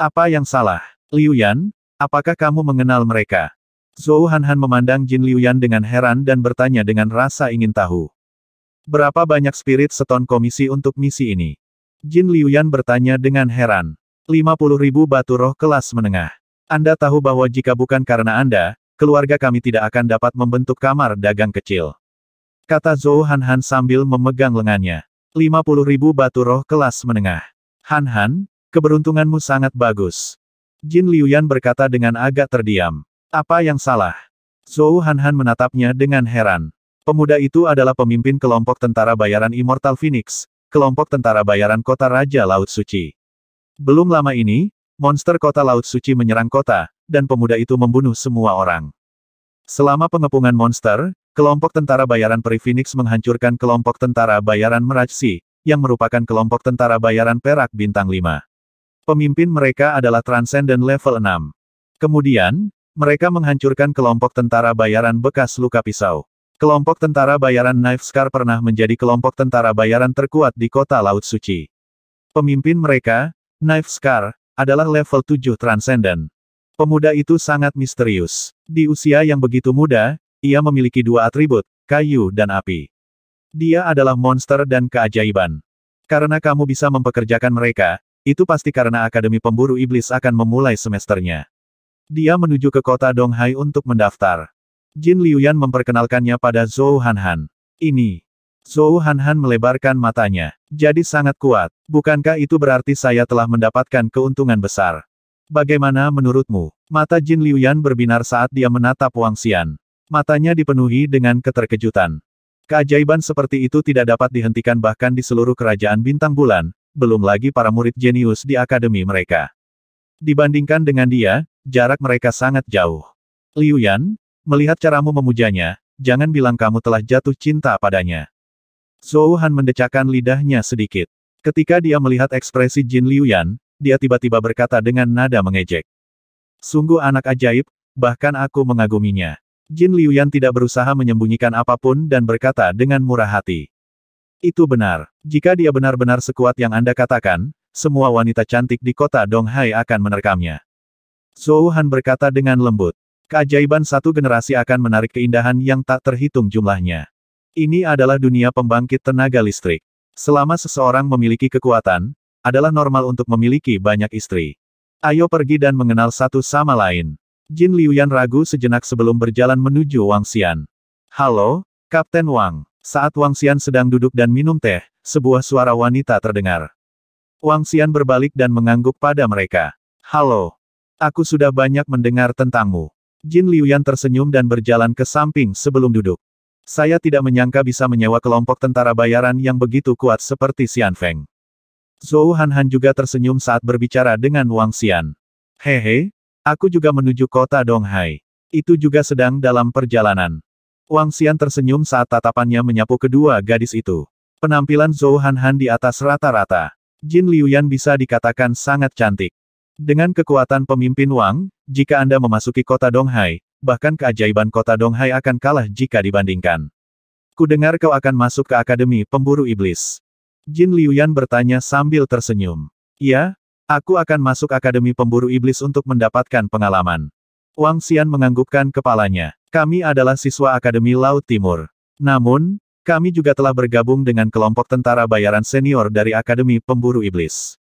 Apa yang salah? Liu Yan, apakah kamu mengenal mereka? Zhou Hanhan memandang Jin Liu Yan dengan heran dan bertanya dengan rasa ingin tahu. Berapa banyak spirit seton komisi untuk misi ini? Jin Liu Yan bertanya dengan heran. 50 ribu batu roh kelas menengah. Anda tahu bahwa jika bukan karena Anda, keluarga kami tidak akan dapat membentuk kamar dagang kecil. Kata Zhou Hanhan sambil memegang lengannya. 50 ribu batu roh kelas menengah. Hanhan, Keberuntunganmu sangat bagus. Jin Liuyan berkata dengan agak terdiam. Apa yang salah? Zhou Hanhan menatapnya dengan heran. Pemuda itu adalah pemimpin kelompok tentara bayaran Immortal Phoenix, kelompok tentara bayaran kota Raja Laut Suci. Belum lama ini, monster kota Laut Suci menyerang kota, dan pemuda itu membunuh semua orang. Selama pengepungan monster, kelompok tentara bayaran Peri Phoenix menghancurkan kelompok tentara bayaran Merajsi, yang merupakan kelompok tentara bayaran Perak Bintang 5. Pemimpin mereka adalah Transcendent Level 6. Kemudian, mereka menghancurkan kelompok tentara bayaran bekas luka pisau. Kelompok tentara bayaran Knife Scar pernah menjadi kelompok tentara bayaran terkuat di kota Laut Suci. Pemimpin mereka, Knife Scar, adalah level 7 Transcendent. Pemuda itu sangat misterius. Di usia yang begitu muda, ia memiliki dua atribut, kayu dan api. Dia adalah monster dan keajaiban. Karena kamu bisa mempekerjakan mereka, itu pasti karena Akademi Pemburu Iblis akan memulai semesternya. Dia menuju ke kota Donghai untuk mendaftar. Jin Liuyan memperkenalkannya pada Zhou Hanhan. Ini. Zhou Hanhan melebarkan matanya. Jadi sangat kuat. Bukankah itu berarti saya telah mendapatkan keuntungan besar? Bagaimana menurutmu? Mata Jin Liuyan berbinar saat dia menatap Wang Xian. Matanya dipenuhi dengan keterkejutan. Keajaiban seperti itu tidak dapat dihentikan bahkan di seluruh kerajaan bintang bulan, belum lagi para murid jenius di akademi mereka. Dibandingkan dengan dia, jarak mereka sangat jauh. Liu Yan, melihat caramu memujanya, jangan bilang kamu telah jatuh cinta padanya. Zhou Han mendecakkan lidahnya sedikit. Ketika dia melihat ekspresi Jin Liu Yan, dia tiba-tiba berkata dengan nada mengejek. Sungguh anak ajaib, bahkan aku mengaguminya. Jin Liu Yan tidak berusaha menyembunyikan apapun dan berkata dengan murah hati. Itu benar. Jika dia benar-benar sekuat yang Anda katakan, semua wanita cantik di kota Donghai akan menerkamnya. Zhou Han berkata dengan lembut. Keajaiban satu generasi akan menarik keindahan yang tak terhitung jumlahnya. Ini adalah dunia pembangkit tenaga listrik. Selama seseorang memiliki kekuatan, adalah normal untuk memiliki banyak istri. Ayo pergi dan mengenal satu sama lain. Jin Liuyan ragu sejenak sebelum berjalan menuju Wang Xian. Halo, Kapten Wang. Saat Wang Xian sedang duduk dan minum teh, sebuah suara wanita terdengar. Wang Xian berbalik dan mengangguk pada mereka. Halo. Aku sudah banyak mendengar tentangmu. Jin Liuyan tersenyum dan berjalan ke samping sebelum duduk. Saya tidak menyangka bisa menyewa kelompok tentara bayaran yang begitu kuat seperti Xian Feng. Zhou Hanhan juga tersenyum saat berbicara dengan Wang Xian. Hehe, aku juga menuju kota Donghai. Itu juga sedang dalam perjalanan. Wang Xian tersenyum saat tatapannya menyapu kedua gadis itu. Penampilan Zhou Hanhan di atas rata-rata. Jin Liuyan bisa dikatakan sangat cantik. Dengan kekuatan pemimpin Wang, jika Anda memasuki kota Donghai, bahkan keajaiban kota Donghai akan kalah jika dibandingkan. Kudengar kau akan masuk ke Akademi Pemburu Iblis. Jin Liuyan bertanya sambil tersenyum. Ya, aku akan masuk Akademi Pemburu Iblis untuk mendapatkan pengalaman. Wang Xian menganggukkan kepalanya. Kami adalah siswa Akademi Laut Timur. Namun, kami juga telah bergabung dengan kelompok tentara bayaran senior dari Akademi Pemburu Iblis.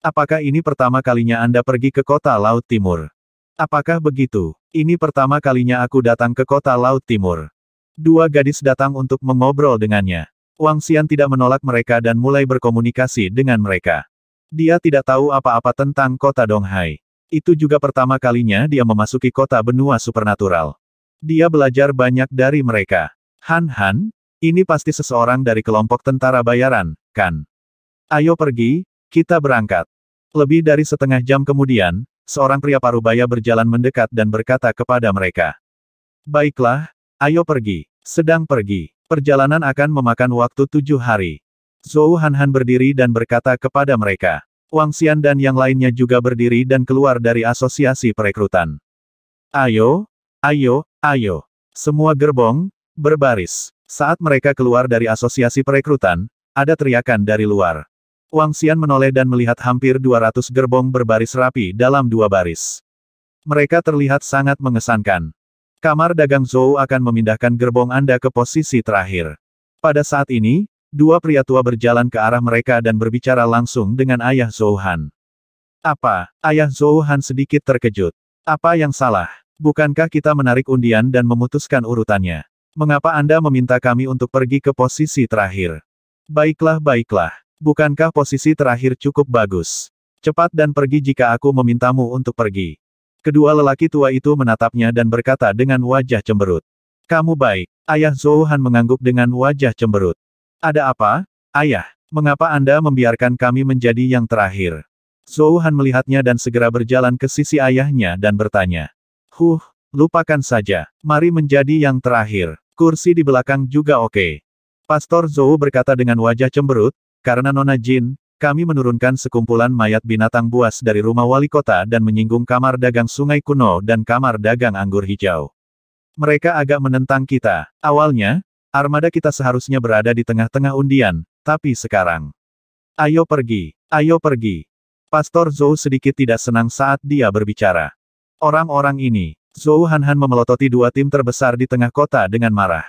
Apakah ini pertama kalinya Anda pergi ke kota Laut Timur? Apakah begitu? Ini pertama kalinya aku datang ke kota Laut Timur. Dua gadis datang untuk mengobrol dengannya. Wang Xian tidak menolak mereka dan mulai berkomunikasi dengan mereka. Dia tidak tahu apa-apa tentang kota Donghai. Itu juga pertama kalinya dia memasuki kota benua supernatural. Dia belajar banyak dari mereka. Han Han, ini pasti seseorang dari kelompok tentara bayaran, kan? Ayo pergi, kita berangkat. Lebih dari setengah jam kemudian, seorang pria parubaya berjalan mendekat dan berkata kepada mereka. Baiklah, ayo pergi. Sedang pergi. Perjalanan akan memakan waktu tujuh hari. Zhou Han berdiri dan berkata kepada mereka. Wang Xian dan yang lainnya juga berdiri dan keluar dari asosiasi perekrutan. Ayo, ayo, ayo. Semua gerbong, berbaris. Saat mereka keluar dari asosiasi perekrutan, ada teriakan dari luar. Wang Xian menoleh dan melihat hampir 200 gerbong berbaris rapi dalam dua baris. Mereka terlihat sangat mengesankan. Kamar dagang Zhou akan memindahkan gerbong Anda ke posisi terakhir. Pada saat ini, Dua pria tua berjalan ke arah mereka dan berbicara langsung dengan ayah Zouhan. Apa? Ayah Zouhan sedikit terkejut. Apa yang salah? Bukankah kita menarik undian dan memutuskan urutannya? Mengapa Anda meminta kami untuk pergi ke posisi terakhir? Baiklah, baiklah. Bukankah posisi terakhir cukup bagus? Cepat dan pergi jika aku memintamu untuk pergi. Kedua lelaki tua itu menatapnya dan berkata dengan wajah cemberut. Kamu baik. Ayah Zouhan mengangguk dengan wajah cemberut. Ada apa, ayah? Mengapa Anda membiarkan kami menjadi yang terakhir? Zhou Han melihatnya dan segera berjalan ke sisi ayahnya dan bertanya. Huh, lupakan saja. Mari menjadi yang terakhir. Kursi di belakang juga oke. Okay. Pastor Zhou berkata dengan wajah cemberut, karena Nona Jin, kami menurunkan sekumpulan mayat binatang buas dari rumah wali kota dan menyinggung kamar dagang sungai kuno dan kamar dagang anggur hijau. Mereka agak menentang kita. Awalnya, Armada kita seharusnya berada di tengah-tengah undian, tapi sekarang. Ayo pergi, ayo pergi. Pastor Zhou sedikit tidak senang saat dia berbicara. Orang-orang ini, Zhou Hanhan memelototi dua tim terbesar di tengah kota dengan marah.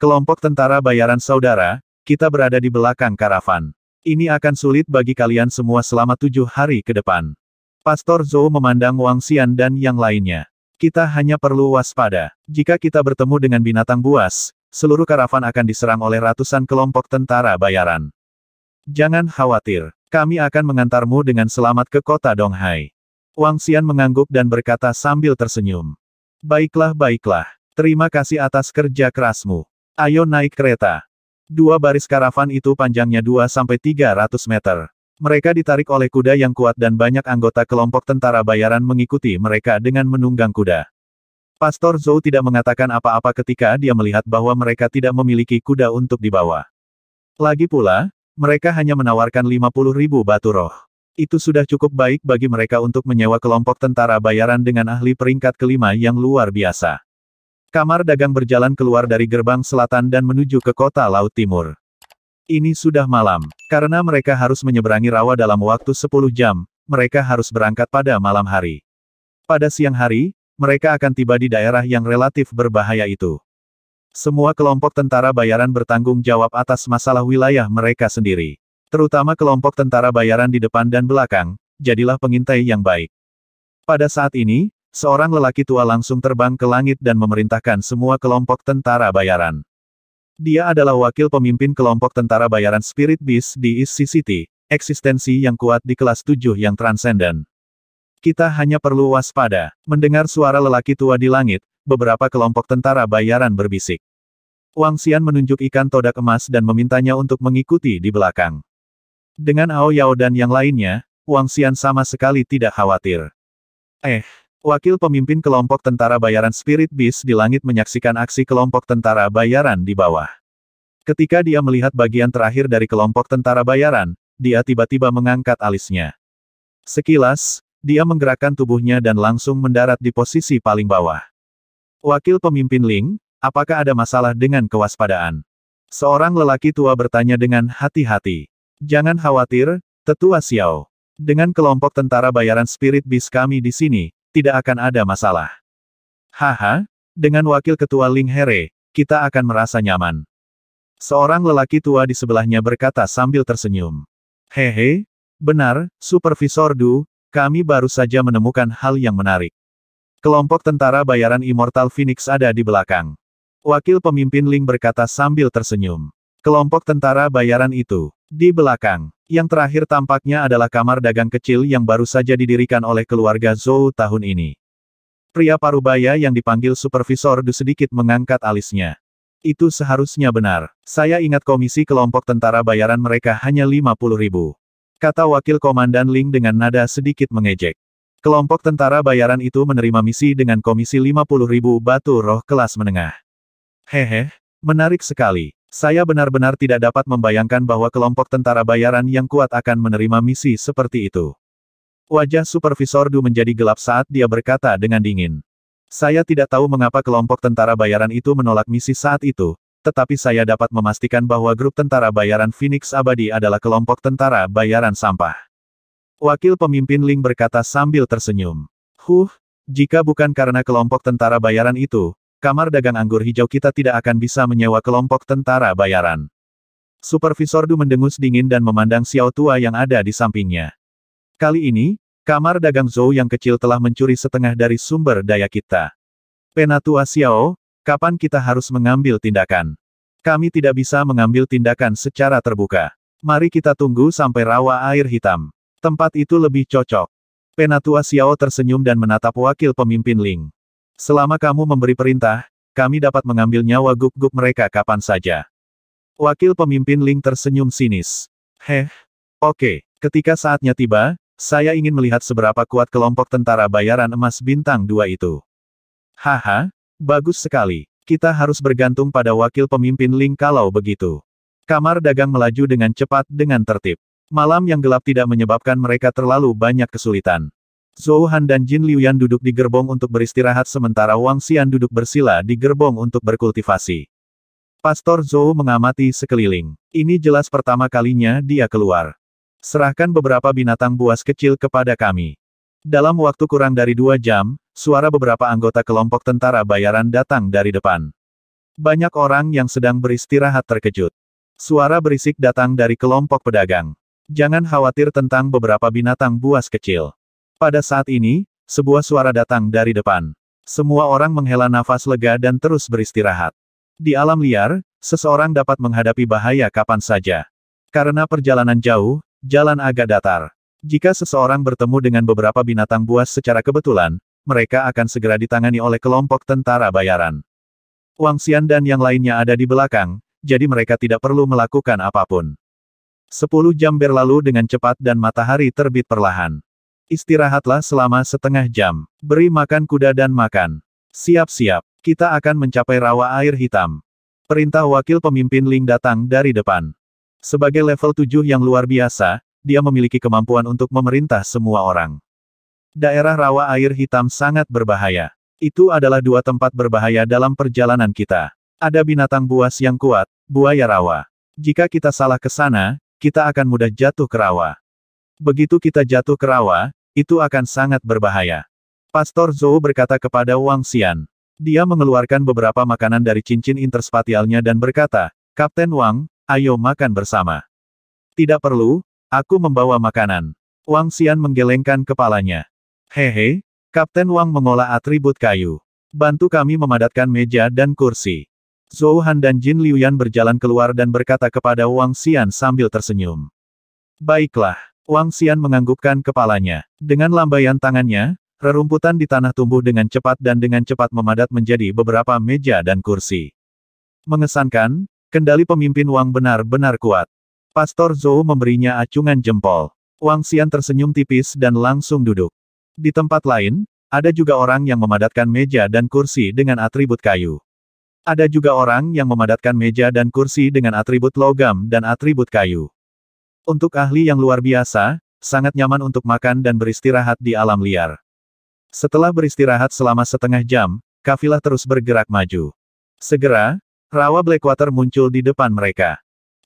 Kelompok tentara bayaran saudara, kita berada di belakang karavan. Ini akan sulit bagi kalian semua selama tujuh hari ke depan. Pastor Zhou memandang Wang Xian dan yang lainnya. Kita hanya perlu waspada. Jika kita bertemu dengan binatang buas, seluruh karavan akan diserang oleh ratusan kelompok tentara bayaran. Jangan khawatir, kami akan mengantarmu dengan selamat ke kota Donghai. Wang Xian mengangguk dan berkata sambil tersenyum. Baiklah baiklah, terima kasih atas kerja kerasmu. Ayo naik kereta. Dua baris karavan itu panjangnya 2-300 meter. Mereka ditarik oleh kuda yang kuat dan banyak anggota kelompok tentara bayaran mengikuti mereka dengan menunggang kuda. Pastor Zhou tidak mengatakan apa-apa ketika dia melihat bahwa mereka tidak memiliki kuda untuk dibawa. Lagi pula, mereka hanya menawarkan 50 ribu batu roh. Itu sudah cukup baik bagi mereka untuk menyewa kelompok tentara bayaran dengan ahli peringkat kelima yang luar biasa. Kamar dagang berjalan keluar dari gerbang selatan dan menuju ke kota Laut Timur. Ini sudah malam. Karena mereka harus menyeberangi rawa dalam waktu 10 jam, mereka harus berangkat pada malam hari. Pada siang hari, mereka akan tiba di daerah yang relatif berbahaya itu. Semua kelompok tentara bayaran bertanggung jawab atas masalah wilayah mereka sendiri. Terutama kelompok tentara bayaran di depan dan belakang, jadilah pengintai yang baik. Pada saat ini, seorang lelaki tua langsung terbang ke langit dan memerintahkan semua kelompok tentara bayaran. Dia adalah wakil pemimpin kelompok tentara bayaran Spirit Beast di East City, eksistensi yang kuat di kelas 7 yang transenden. Kita hanya perlu waspada. Mendengar suara lelaki tua di langit, beberapa kelompok tentara bayaran berbisik. Wang Xian menunjuk ikan todak emas dan memintanya untuk mengikuti di belakang. Dengan Ao Yao dan yang lainnya, Wang Xian sama sekali tidak khawatir. Eh, wakil pemimpin kelompok tentara bayaran Spirit Beast di langit menyaksikan aksi kelompok tentara bayaran di bawah. Ketika dia melihat bagian terakhir dari kelompok tentara bayaran, dia tiba-tiba mengangkat alisnya. Sekilas, dia menggerakkan tubuhnya dan langsung mendarat di posisi paling bawah. Wakil pemimpin Ling, apakah ada masalah dengan kewaspadaan? Seorang lelaki tua bertanya dengan hati-hati. Jangan khawatir, tetua Xiao. Dengan kelompok tentara bayaran spirit bis kami di sini, tidak akan ada masalah. Haha, dengan wakil ketua Ling Here, kita akan merasa nyaman. Seorang lelaki tua di sebelahnya berkata sambil tersenyum. Hehe, benar, Supervisor Du, kami baru saja menemukan hal yang menarik. Kelompok tentara bayaran Immortal Phoenix ada di belakang. Wakil pemimpin Ling berkata sambil tersenyum. Kelompok tentara bayaran itu, di belakang, yang terakhir tampaknya adalah kamar dagang kecil yang baru saja didirikan oleh keluarga Zhou tahun ini. Pria parubaya yang dipanggil supervisor Du sedikit mengangkat alisnya. Itu seharusnya benar. Saya ingat komisi kelompok tentara bayaran mereka hanya 50 ribu. Kata wakil komandan Ling dengan nada sedikit mengejek. Kelompok tentara bayaran itu menerima misi dengan komisi 50 ribu batu roh kelas menengah. Hehe, menarik sekali. Saya benar-benar tidak dapat membayangkan bahwa kelompok tentara bayaran yang kuat akan menerima misi seperti itu. Wajah Supervisor Du menjadi gelap saat dia berkata dengan dingin. Saya tidak tahu mengapa kelompok tentara bayaran itu menolak misi saat itu, tetapi saya dapat memastikan bahwa grup tentara bayaran Phoenix Abadi adalah kelompok tentara bayaran sampah. Wakil pemimpin Ling berkata sambil tersenyum. Huh, jika bukan karena kelompok tentara bayaran itu, kamar dagang anggur hijau kita tidak akan bisa menyewa kelompok tentara bayaran. Supervisor Du mendengus dingin dan memandang Xiao Tua yang ada di sampingnya. Kali ini, kamar dagang Zhou yang kecil telah mencuri setengah dari sumber daya kita. Penatua Xiao, Kapan kita harus mengambil tindakan? Kami tidak bisa mengambil tindakan secara terbuka. Mari kita tunggu sampai rawa air hitam. Tempat itu lebih cocok. Penatua Xiao tersenyum dan menatap wakil pemimpin Ling. Selama kamu memberi perintah, kami dapat mengambil nyawa gup-gup mereka kapan saja. Wakil pemimpin Ling tersenyum sinis. Heh, oke. Ketika saatnya tiba, saya ingin melihat seberapa kuat kelompok tentara bayaran emas bintang dua itu. Haha, Bagus sekali. Kita harus bergantung pada wakil pemimpin Ling kalau begitu. Kamar dagang melaju dengan cepat dengan tertib. Malam yang gelap tidak menyebabkan mereka terlalu banyak kesulitan. Zhou Han dan Jin Liuyan duduk di gerbong untuk beristirahat sementara Wang Xian duduk bersila di gerbong untuk berkultivasi. Pastor Zhou mengamati sekeliling. Ini jelas pertama kalinya dia keluar. Serahkan beberapa binatang buas kecil kepada kami. Dalam waktu kurang dari dua jam, suara beberapa anggota kelompok tentara bayaran datang dari depan. Banyak orang yang sedang beristirahat terkejut. Suara berisik datang dari kelompok pedagang. Jangan khawatir tentang beberapa binatang buas kecil. Pada saat ini, sebuah suara datang dari depan. Semua orang menghela nafas lega dan terus beristirahat. Di alam liar, seseorang dapat menghadapi bahaya kapan saja. Karena perjalanan jauh, jalan agak datar. Jika seseorang bertemu dengan beberapa binatang buas secara kebetulan, mereka akan segera ditangani oleh kelompok tentara bayaran. Wang Xian dan yang lainnya ada di belakang, jadi mereka tidak perlu melakukan apapun. Sepuluh jam berlalu dengan cepat dan matahari terbit perlahan. Istirahatlah selama setengah jam. Beri makan kuda dan makan. Siap-siap, kita akan mencapai rawa air hitam. Perintah wakil pemimpin Ling datang dari depan. Sebagai level 7 yang luar biasa, dia memiliki kemampuan untuk memerintah semua orang. Daerah rawa air hitam sangat berbahaya. Itu adalah dua tempat berbahaya dalam perjalanan kita. Ada binatang buas yang kuat, buaya rawa. Jika kita salah ke sana, kita akan mudah jatuh ke rawa. Begitu kita jatuh ke rawa, itu akan sangat berbahaya. Pastor Zhou berkata kepada Wang Xian. Dia mengeluarkan beberapa makanan dari cincin interspatialnya dan berkata, Kapten Wang, ayo makan bersama. Tidak perlu, Aku membawa makanan. Wang Xian menggelengkan kepalanya. Hehe, Kapten Wang mengolah atribut kayu. Bantu kami memadatkan meja dan kursi. Zhou Han dan Jin Liuyan berjalan keluar dan berkata kepada Wang Xian sambil tersenyum. Baiklah, Wang Xian menganggukkan kepalanya. Dengan lambaian tangannya, rerumputan di tanah tumbuh dengan cepat dan dengan cepat memadat menjadi beberapa meja dan kursi. Mengesankan, kendali pemimpin Wang benar-benar kuat. Pastor Zhou memberinya acungan jempol. Wang Xian tersenyum tipis dan langsung duduk. Di tempat lain, ada juga orang yang memadatkan meja dan kursi dengan atribut kayu. Ada juga orang yang memadatkan meja dan kursi dengan atribut logam dan atribut kayu. Untuk ahli yang luar biasa, sangat nyaman untuk makan dan beristirahat di alam liar. Setelah beristirahat selama setengah jam, kafilah terus bergerak maju. Segera, rawa Blackwater muncul di depan mereka.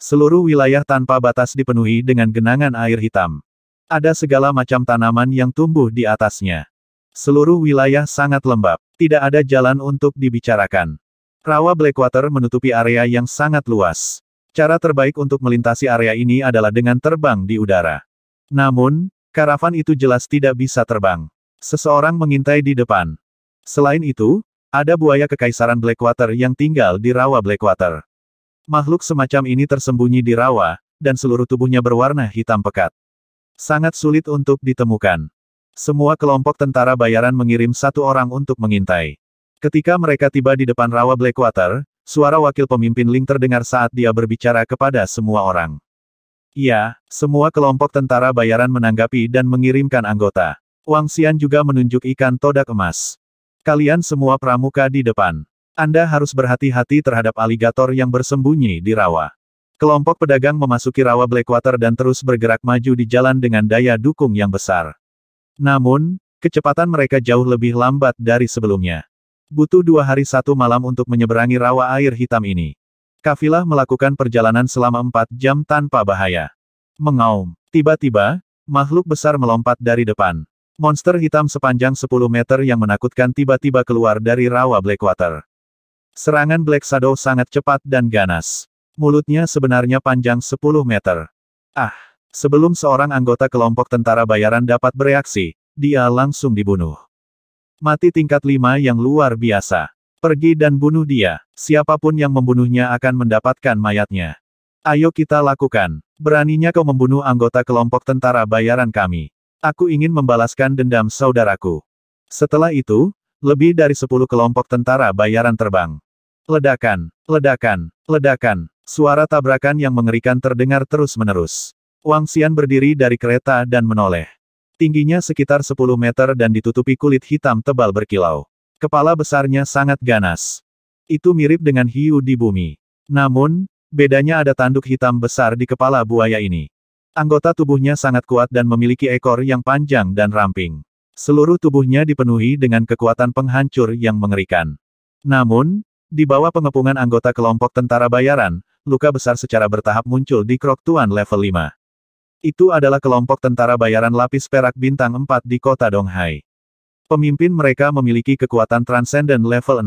Seluruh wilayah tanpa batas dipenuhi dengan genangan air hitam. Ada segala macam tanaman yang tumbuh di atasnya. Seluruh wilayah sangat lembab. Tidak ada jalan untuk dibicarakan. Rawa Blackwater menutupi area yang sangat luas. Cara terbaik untuk melintasi area ini adalah dengan terbang di udara. Namun, karavan itu jelas tidak bisa terbang. Seseorang mengintai di depan. Selain itu, ada buaya kekaisaran Blackwater yang tinggal di Rawa Blackwater. Makhluk semacam ini tersembunyi di rawa, dan seluruh tubuhnya berwarna hitam pekat. Sangat sulit untuk ditemukan. Semua kelompok tentara bayaran mengirim satu orang untuk mengintai. Ketika mereka tiba di depan rawa Blackwater, suara wakil pemimpin Ling terdengar saat dia berbicara kepada semua orang. "Ya, semua kelompok tentara bayaran menanggapi dan mengirimkan anggota. Wang Xian juga menunjuk ikan todak emas. Kalian semua pramuka di depan. Anda harus berhati-hati terhadap aligator yang bersembunyi di rawa. Kelompok pedagang memasuki rawa Blackwater dan terus bergerak maju di jalan dengan daya dukung yang besar. Namun, kecepatan mereka jauh lebih lambat dari sebelumnya. Butuh dua hari satu malam untuk menyeberangi rawa air hitam ini. Kafilah melakukan perjalanan selama empat jam tanpa bahaya. Mengaum, tiba-tiba, makhluk besar melompat dari depan. Monster hitam sepanjang 10 meter yang menakutkan tiba-tiba keluar dari rawa Blackwater. Serangan Black Shadow sangat cepat dan ganas. Mulutnya sebenarnya panjang 10 meter. Ah! Sebelum seorang anggota kelompok tentara bayaran dapat bereaksi, dia langsung dibunuh. Mati tingkat 5 yang luar biasa. Pergi dan bunuh dia. Siapapun yang membunuhnya akan mendapatkan mayatnya. Ayo kita lakukan. Beraninya kau membunuh anggota kelompok tentara bayaran kami. Aku ingin membalaskan dendam saudaraku. Setelah itu, lebih dari 10 kelompok tentara bayaran terbang. Ledakan, ledakan, ledakan. Suara tabrakan yang mengerikan terdengar terus-menerus. Wang Xian berdiri dari kereta dan menoleh. Tingginya sekitar 10 meter dan ditutupi kulit hitam tebal berkilau. Kepala besarnya sangat ganas. Itu mirip dengan hiu di bumi. Namun, bedanya ada tanduk hitam besar di kepala buaya ini. Anggota tubuhnya sangat kuat dan memiliki ekor yang panjang dan ramping. Seluruh tubuhnya dipenuhi dengan kekuatan penghancur yang mengerikan. Namun, di bawah pengepungan anggota kelompok tentara bayaran, luka besar secara bertahap muncul di Krok Tuan level 5. Itu adalah kelompok tentara bayaran lapis perak bintang 4 di kota Donghai. Pemimpin mereka memiliki kekuatan transenden level 6.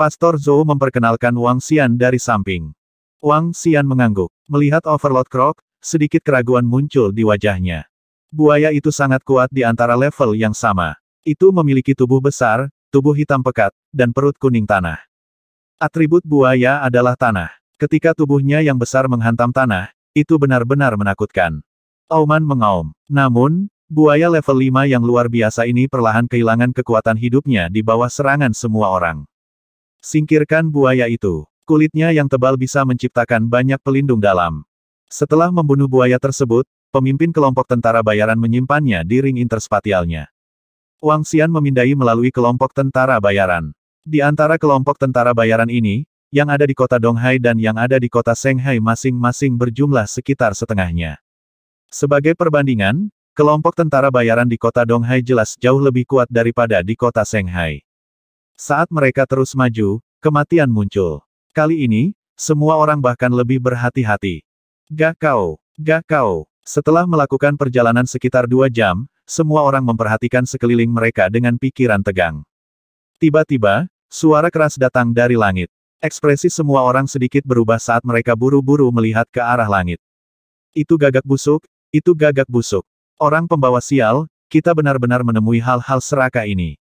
Pastor Zhou memperkenalkan Wang Xian dari samping. Wang Xian mengangguk. Melihat Overlord Krok, sedikit keraguan muncul di wajahnya. Buaya itu sangat kuat di antara level yang sama. Itu memiliki tubuh besar, tubuh hitam pekat, dan perut kuning tanah. Atribut buaya adalah tanah. Ketika tubuhnya yang besar menghantam tanah, itu benar-benar menakutkan. Auman mengaum. Namun, buaya level 5 yang luar biasa ini perlahan kehilangan kekuatan hidupnya di bawah serangan semua orang. Singkirkan buaya itu. Kulitnya yang tebal bisa menciptakan banyak pelindung dalam. Setelah membunuh buaya tersebut, pemimpin kelompok tentara bayaran menyimpannya di ring interspatialnya. Wang Xian memindai melalui kelompok tentara bayaran. Di antara kelompok tentara bayaran ini, yang ada di kota Donghai dan yang ada di kota Shanghai masing-masing berjumlah sekitar setengahnya. Sebagai perbandingan, kelompok tentara bayaran di kota Donghai jelas jauh lebih kuat daripada di kota Shanghai. Saat mereka terus maju, kematian muncul. Kali ini, semua orang bahkan lebih berhati-hati. Gak kau, gak kau. Setelah melakukan perjalanan sekitar dua jam, semua orang memperhatikan sekeliling mereka dengan pikiran tegang. Tiba-tiba, Suara keras datang dari langit. Ekspresi semua orang sedikit berubah saat mereka buru-buru melihat ke arah langit. Itu gagak busuk, itu gagak busuk. Orang pembawa sial, kita benar-benar menemui hal-hal seraka ini.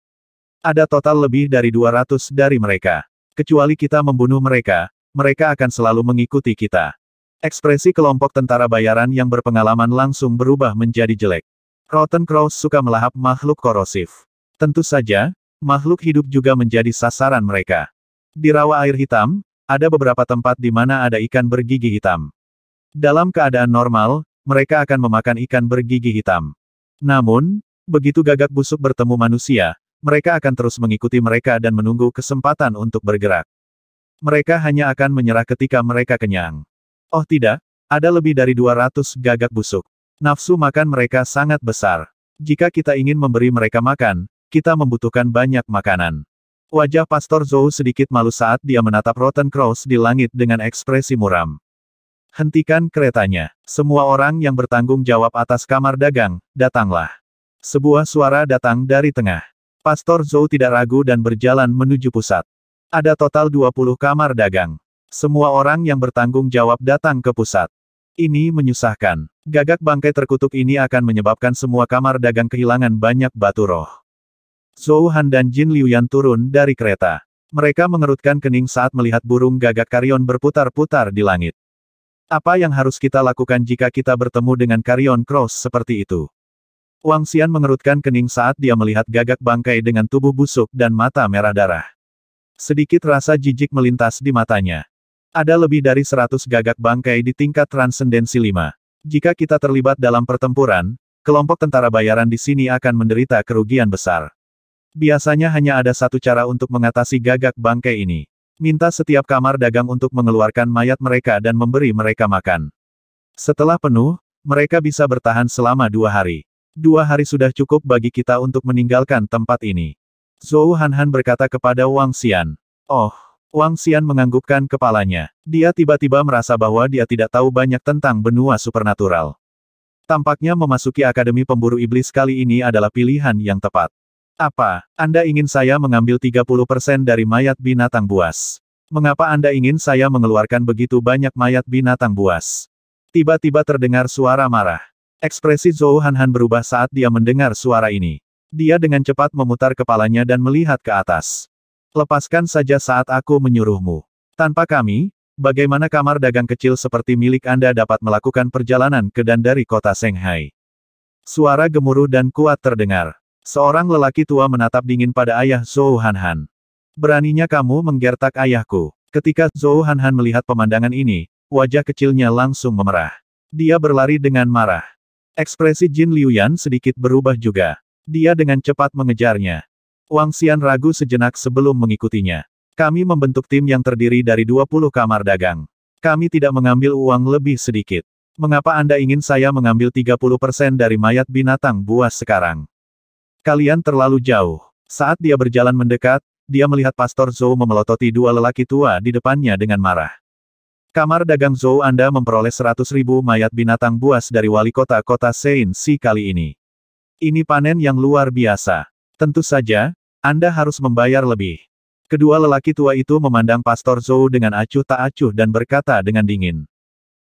Ada total lebih dari 200 dari mereka. Kecuali kita membunuh mereka, mereka akan selalu mengikuti kita. Ekspresi kelompok tentara bayaran yang berpengalaman langsung berubah menjadi jelek. Rotten Cross suka melahap makhluk korosif. Tentu saja, Makhluk hidup juga menjadi sasaran mereka. Di rawa air hitam, ada beberapa tempat di mana ada ikan bergigi hitam. Dalam keadaan normal, mereka akan memakan ikan bergigi hitam. Namun, begitu gagak busuk bertemu manusia, mereka akan terus mengikuti mereka dan menunggu kesempatan untuk bergerak. Mereka hanya akan menyerah ketika mereka kenyang. Oh tidak, ada lebih dari 200 gagak busuk. Nafsu makan mereka sangat besar. Jika kita ingin memberi mereka makan, kita membutuhkan banyak makanan. Wajah Pastor Zhou sedikit malu saat dia menatap Rotten Cross di langit dengan ekspresi muram. Hentikan keretanya. Semua orang yang bertanggung jawab atas kamar dagang, datanglah. Sebuah suara datang dari tengah. Pastor Zhou tidak ragu dan berjalan menuju pusat. Ada total 20 kamar dagang. Semua orang yang bertanggung jawab datang ke pusat. Ini menyusahkan. Gagak bangkai terkutuk ini akan menyebabkan semua kamar dagang kehilangan banyak batu roh. Zhou Han dan Jin Liuyan turun dari kereta. Mereka mengerutkan kening saat melihat burung gagak karyon berputar-putar di langit. Apa yang harus kita lakukan jika kita bertemu dengan karyon cross seperti itu? Wang Xian mengerutkan kening saat dia melihat gagak bangkai dengan tubuh busuk dan mata merah darah. Sedikit rasa jijik melintas di matanya. Ada lebih dari 100 gagak bangkai di tingkat transendensi 5. Jika kita terlibat dalam pertempuran, kelompok tentara bayaran di sini akan menderita kerugian besar. Biasanya hanya ada satu cara untuk mengatasi gagak bangkai ini. Minta setiap kamar dagang untuk mengeluarkan mayat mereka dan memberi mereka makan. Setelah penuh, mereka bisa bertahan selama dua hari. Dua hari sudah cukup bagi kita untuk meninggalkan tempat ini. Zhou Hanhan berkata kepada Wang Xian. Oh, Wang Xian menganggukkan kepalanya. Dia tiba-tiba merasa bahwa dia tidak tahu banyak tentang benua supernatural. Tampaknya memasuki Akademi Pemburu Iblis kali ini adalah pilihan yang tepat. Apa, Anda ingin saya mengambil 30% dari mayat binatang buas? Mengapa Anda ingin saya mengeluarkan begitu banyak mayat binatang buas? Tiba-tiba terdengar suara marah. Ekspresi Zhou Hanhan berubah saat dia mendengar suara ini. Dia dengan cepat memutar kepalanya dan melihat ke atas. Lepaskan saja saat aku menyuruhmu. Tanpa kami, bagaimana kamar dagang kecil seperti milik Anda dapat melakukan perjalanan ke dan dari kota Shanghai? Suara gemuruh dan kuat terdengar. Seorang lelaki tua menatap dingin pada ayah Zhou Hanhan. Beraninya kamu menggertak ayahku. Ketika Zhou Hanhan melihat pemandangan ini, wajah kecilnya langsung memerah. Dia berlari dengan marah. Ekspresi Jin Liuyan sedikit berubah juga. Dia dengan cepat mengejarnya. Wang Xian ragu sejenak sebelum mengikutinya. Kami membentuk tim yang terdiri dari 20 kamar dagang. Kami tidak mengambil uang lebih sedikit. Mengapa Anda ingin saya mengambil 30% dari mayat binatang buas sekarang? Kalian terlalu jauh. Saat dia berjalan mendekat, dia melihat Pastor Zhou memelototi dua lelaki tua di depannya dengan marah. Kamar dagang Zhou Anda memperoleh 100 ribu mayat binatang buas dari wali kota kota Sein Si kali ini. Ini panen yang luar biasa. Tentu saja, Anda harus membayar lebih. Kedua lelaki tua itu memandang Pastor Zhou dengan acuh tak acuh dan berkata dengan dingin.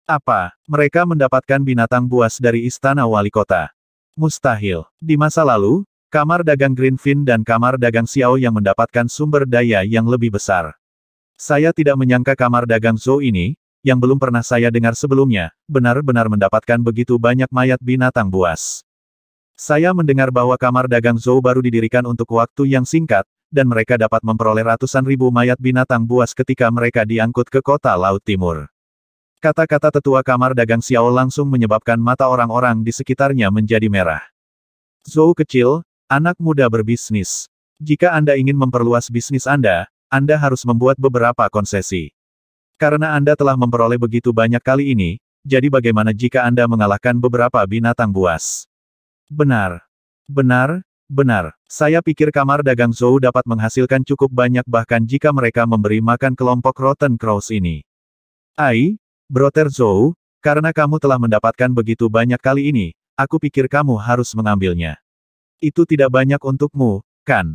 Apa, mereka mendapatkan binatang buas dari istana wali kota? Mustahil. Di masa lalu, Kamar dagang Greenfin dan kamar dagang Xiao yang mendapatkan sumber daya yang lebih besar. Saya tidak menyangka kamar dagang Zhou ini, yang belum pernah saya dengar sebelumnya, benar-benar mendapatkan begitu banyak mayat binatang buas. Saya mendengar bahwa kamar dagang Zhou baru didirikan untuk waktu yang singkat, dan mereka dapat memperoleh ratusan ribu mayat binatang buas ketika mereka diangkut ke kota Laut Timur. Kata-kata tetua kamar dagang Xiao langsung menyebabkan mata orang-orang di sekitarnya menjadi merah. Zhou kecil, Anak muda berbisnis. Jika Anda ingin memperluas bisnis Anda, Anda harus membuat beberapa konsesi. Karena Anda telah memperoleh begitu banyak kali ini, jadi bagaimana jika Anda mengalahkan beberapa binatang buas? Benar. Benar, benar. Saya pikir kamar dagang Zhou dapat menghasilkan cukup banyak bahkan jika mereka memberi makan kelompok Rotten Crows ini. Ai, Broter Zhou, karena kamu telah mendapatkan begitu banyak kali ini, aku pikir kamu harus mengambilnya. Itu tidak banyak untukmu, kan?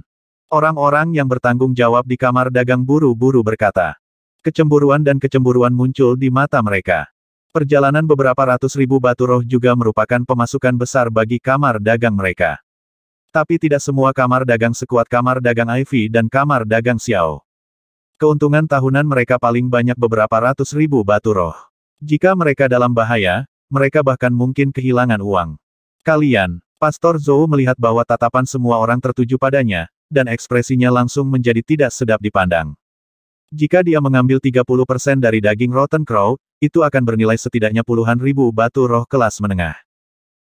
Orang-orang yang bertanggung jawab di kamar dagang buru-buru berkata. Kecemburuan dan kecemburuan muncul di mata mereka. Perjalanan beberapa ratus ribu batu roh juga merupakan pemasukan besar bagi kamar dagang mereka. Tapi tidak semua kamar dagang sekuat kamar dagang Ivy dan kamar dagang Xiao. Keuntungan tahunan mereka paling banyak beberapa ratus ribu batu roh. Jika mereka dalam bahaya, mereka bahkan mungkin kehilangan uang. Kalian, Pastor Zhou melihat bahwa tatapan semua orang tertuju padanya, dan ekspresinya langsung menjadi tidak sedap dipandang. Jika dia mengambil 30% dari daging Rotten Crow, itu akan bernilai setidaknya puluhan ribu batu roh kelas menengah.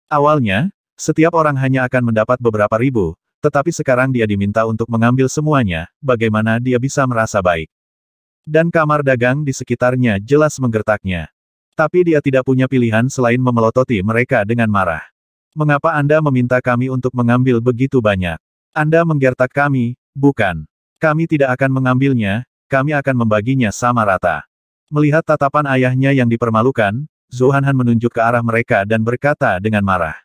Awalnya, setiap orang hanya akan mendapat beberapa ribu, tetapi sekarang dia diminta untuk mengambil semuanya, bagaimana dia bisa merasa baik. Dan kamar dagang di sekitarnya jelas menggertaknya. Tapi dia tidak punya pilihan selain memelototi mereka dengan marah. Mengapa Anda meminta kami untuk mengambil begitu banyak? Anda menggertak kami, bukan. Kami tidak akan mengambilnya, kami akan membaginya sama rata. Melihat tatapan ayahnya yang dipermalukan, Zohanhan menunjuk ke arah mereka dan berkata dengan marah.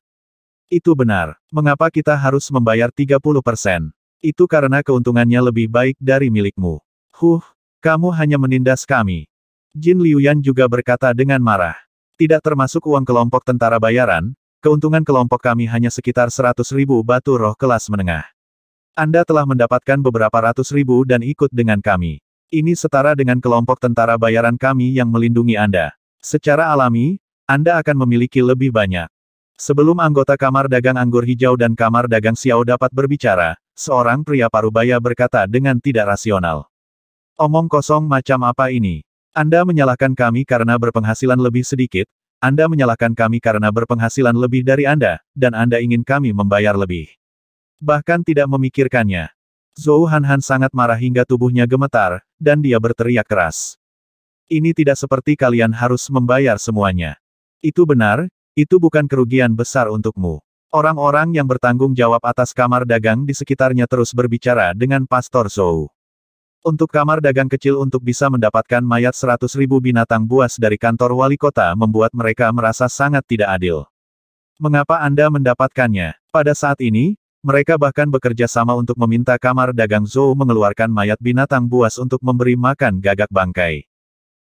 Itu benar. Mengapa kita harus membayar 30 persen? Itu karena keuntungannya lebih baik dari milikmu. Huh, kamu hanya menindas kami. Jin Liuyan juga berkata dengan marah. Tidak termasuk uang kelompok tentara bayaran, keuntungan kelompok kami hanya sekitar 100 ribu batu roh kelas menengah. Anda telah mendapatkan beberapa ratus ribu dan ikut dengan kami. Ini setara dengan kelompok tentara bayaran kami yang melindungi Anda. Secara alami, Anda akan memiliki lebih banyak. Sebelum anggota kamar dagang anggur hijau dan kamar dagang Xiao dapat berbicara, seorang pria parubaya berkata dengan tidak rasional. Omong kosong macam apa ini? Anda menyalahkan kami karena berpenghasilan lebih sedikit, anda menyalahkan kami karena berpenghasilan lebih dari Anda, dan Anda ingin kami membayar lebih. Bahkan tidak memikirkannya. Zhou Hanhan sangat marah hingga tubuhnya gemetar, dan dia berteriak keras. Ini tidak seperti kalian harus membayar semuanya. Itu benar, itu bukan kerugian besar untukmu. Orang-orang yang bertanggung jawab atas kamar dagang di sekitarnya terus berbicara dengan Pastor Zhou. Untuk kamar dagang kecil untuk bisa mendapatkan mayat 100 ribu binatang buas dari kantor wali kota membuat mereka merasa sangat tidak adil. Mengapa Anda mendapatkannya? Pada saat ini, mereka bahkan bekerja sama untuk meminta kamar dagang Zhou mengeluarkan mayat binatang buas untuk memberi makan gagak bangkai.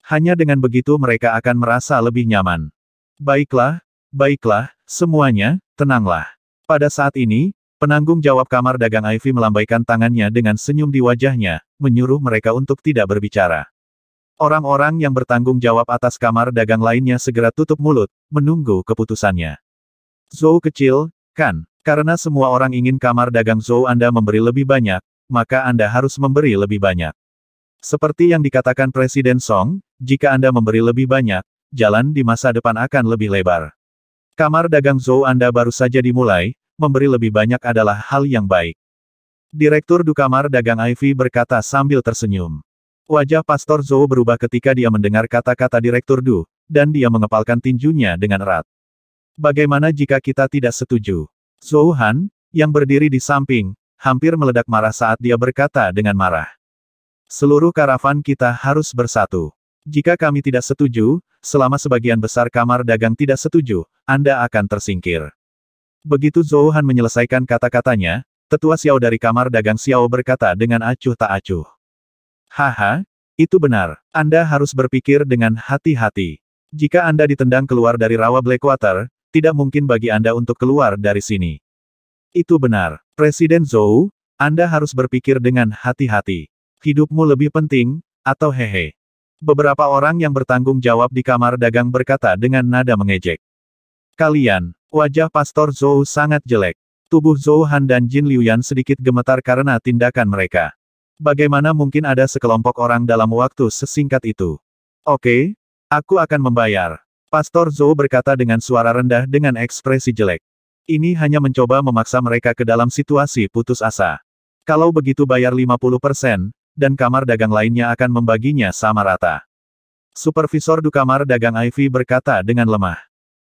Hanya dengan begitu mereka akan merasa lebih nyaman. Baiklah, baiklah, semuanya, tenanglah. Pada saat ini, Penanggung jawab kamar dagang Ivy melambaikan tangannya dengan senyum di wajahnya, menyuruh mereka untuk tidak berbicara. Orang-orang yang bertanggung jawab atas kamar dagang lainnya segera tutup mulut, menunggu keputusannya. Zhou kecil, kan? Karena semua orang ingin kamar dagang Zhou Anda memberi lebih banyak, maka Anda harus memberi lebih banyak. Seperti yang dikatakan Presiden Song, jika Anda memberi lebih banyak, jalan di masa depan akan lebih lebar. Kamar dagang Zhou Anda baru saja dimulai, memberi lebih banyak adalah hal yang baik. Direktur Dukamar Dagang Ivy berkata sambil tersenyum. Wajah Pastor Zhou berubah ketika dia mendengar kata-kata Direktur Du, dan dia mengepalkan tinjunya dengan erat. Bagaimana jika kita tidak setuju? Zhou Han, yang berdiri di samping, hampir meledak marah saat dia berkata dengan marah. Seluruh karavan kita harus bersatu. Jika kami tidak setuju, selama sebagian besar kamar dagang tidak setuju, Anda akan tersingkir. Begitu Zhou Han menyelesaikan kata-katanya, tetua Xiao dari kamar dagang Xiao berkata dengan acuh tak acuh. Haha, itu benar. Anda harus berpikir dengan hati-hati. Jika Anda ditendang keluar dari rawa Blackwater, tidak mungkin bagi Anda untuk keluar dari sini. Itu benar. Presiden Zhou, Anda harus berpikir dengan hati-hati. Hidupmu lebih penting, atau hehe. Beberapa orang yang bertanggung jawab di kamar dagang berkata dengan nada mengejek. Kalian, wajah Pastor Zhou sangat jelek. Tubuh Zhou Han dan Jin Liuyan sedikit gemetar karena tindakan mereka. Bagaimana mungkin ada sekelompok orang dalam waktu sesingkat itu? Oke, aku akan membayar. Pastor Zhou berkata dengan suara rendah dengan ekspresi jelek. Ini hanya mencoba memaksa mereka ke dalam situasi putus asa. Kalau begitu bayar 50%, dan kamar dagang lainnya akan membaginya sama rata. Supervisor du dagang Ivy berkata dengan lemah.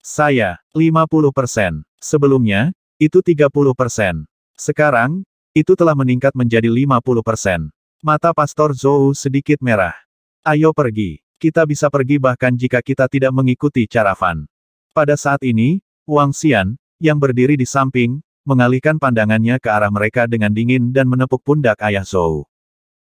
Saya, 50%. Sebelumnya, itu 30%. Sekarang, itu telah meningkat menjadi 50%. Mata Pastor Zhou sedikit merah. Ayo pergi. Kita bisa pergi bahkan jika kita tidak mengikuti cara Fan. Pada saat ini, Wang Xian, yang berdiri di samping, mengalihkan pandangannya ke arah mereka dengan dingin dan menepuk pundak ayah Zhou.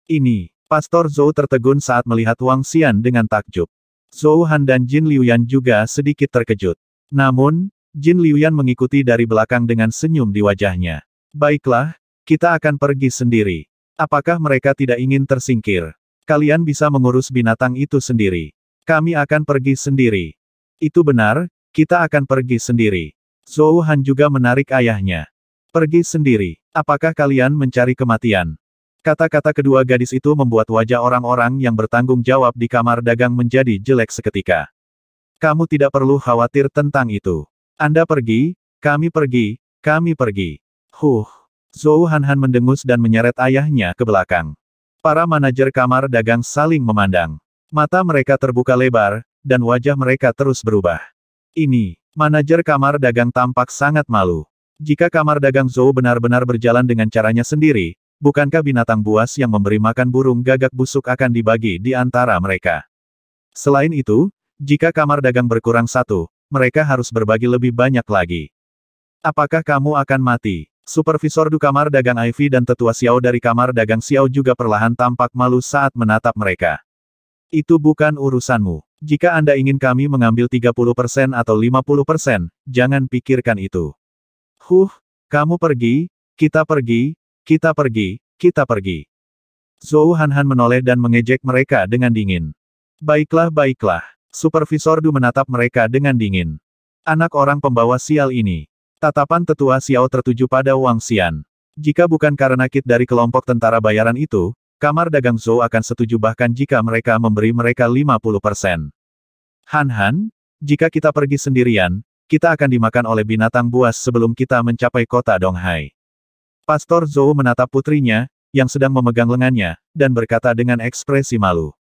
Ini, Pastor Zhou tertegun saat melihat Wang Xian dengan takjub. Zhou Han dan Jin Liuyan juga sedikit terkejut. Namun, Jin Liuyan mengikuti dari belakang dengan senyum di wajahnya. Baiklah, kita akan pergi sendiri. Apakah mereka tidak ingin tersingkir? Kalian bisa mengurus binatang itu sendiri. Kami akan pergi sendiri. Itu benar, kita akan pergi sendiri. Zhou Han juga menarik ayahnya. Pergi sendiri. Apakah kalian mencari kematian? Kata-kata kedua gadis itu membuat wajah orang-orang yang bertanggung jawab di kamar dagang menjadi jelek seketika. Kamu tidak perlu khawatir tentang itu. Anda pergi, kami pergi, kami pergi. Huh. Zhou Hanhan mendengus dan menyeret ayahnya ke belakang. Para manajer kamar dagang saling memandang. Mata mereka terbuka lebar, dan wajah mereka terus berubah. Ini, manajer kamar dagang tampak sangat malu. Jika kamar dagang Zhou benar-benar berjalan dengan caranya sendiri, Bukankah binatang buas yang memberi makan burung gagak busuk akan dibagi di antara mereka? Selain itu, jika kamar dagang berkurang satu, mereka harus berbagi lebih banyak lagi. Apakah kamu akan mati? Supervisor Du Kamar Dagang Ivy dan Tetua Xiao dari Kamar Dagang Xiao juga perlahan tampak malu saat menatap mereka. Itu bukan urusanmu. Jika Anda ingin kami mengambil 30% atau 50%, jangan pikirkan itu. Huh, kamu pergi, kita pergi, kita pergi, kita pergi. Zhou Hanhan menoleh dan mengejek mereka dengan dingin. Baiklah, baiklah. Supervisor Du menatap mereka dengan dingin. Anak orang pembawa sial ini. Tatapan tetua Xiao tertuju pada Wang Xian. Jika bukan karena kit dari kelompok tentara bayaran itu, kamar dagang Zhou akan setuju bahkan jika mereka memberi mereka 50%. Han Han, jika kita pergi sendirian, kita akan dimakan oleh binatang buas sebelum kita mencapai kota Donghai. Pastor Zhou menatap putrinya, yang sedang memegang lengannya, dan berkata dengan ekspresi malu.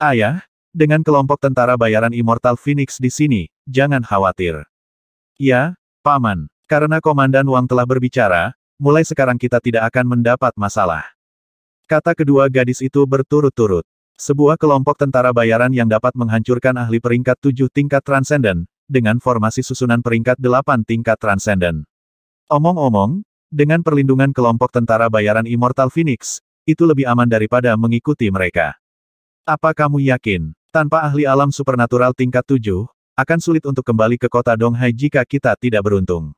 Ayah, dengan kelompok tentara bayaran Immortal Phoenix di sini, jangan khawatir. Ya, Paman, karena Komandan Wang telah berbicara, mulai sekarang kita tidak akan mendapat masalah. Kata kedua gadis itu berturut-turut. Sebuah kelompok tentara bayaran yang dapat menghancurkan ahli peringkat tujuh tingkat transenden, dengan formasi susunan peringkat delapan tingkat transenden. Omong-omong, dengan perlindungan kelompok tentara bayaran Immortal Phoenix, itu lebih aman daripada mengikuti mereka. Apa kamu yakin, tanpa ahli alam supernatural tingkat 7, akan sulit untuk kembali ke kota Donghai jika kita tidak beruntung?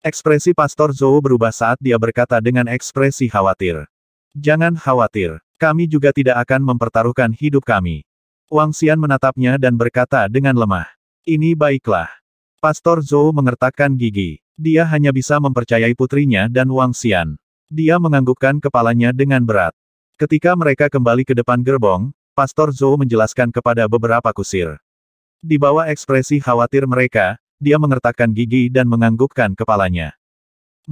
Ekspresi Pastor Zhou berubah saat dia berkata dengan ekspresi khawatir. Jangan khawatir, kami juga tidak akan mempertaruhkan hidup kami. Wang Xian menatapnya dan berkata dengan lemah. Ini baiklah. Pastor Zhou mengertakkan gigi. Dia hanya bisa mempercayai putrinya dan Wang Xian. Dia menganggukkan kepalanya dengan berat. Ketika mereka kembali ke depan gerbong, Pastor Zhou menjelaskan kepada beberapa kusir. Di bawah ekspresi khawatir mereka, dia mengertakkan gigi dan menganggukkan kepalanya.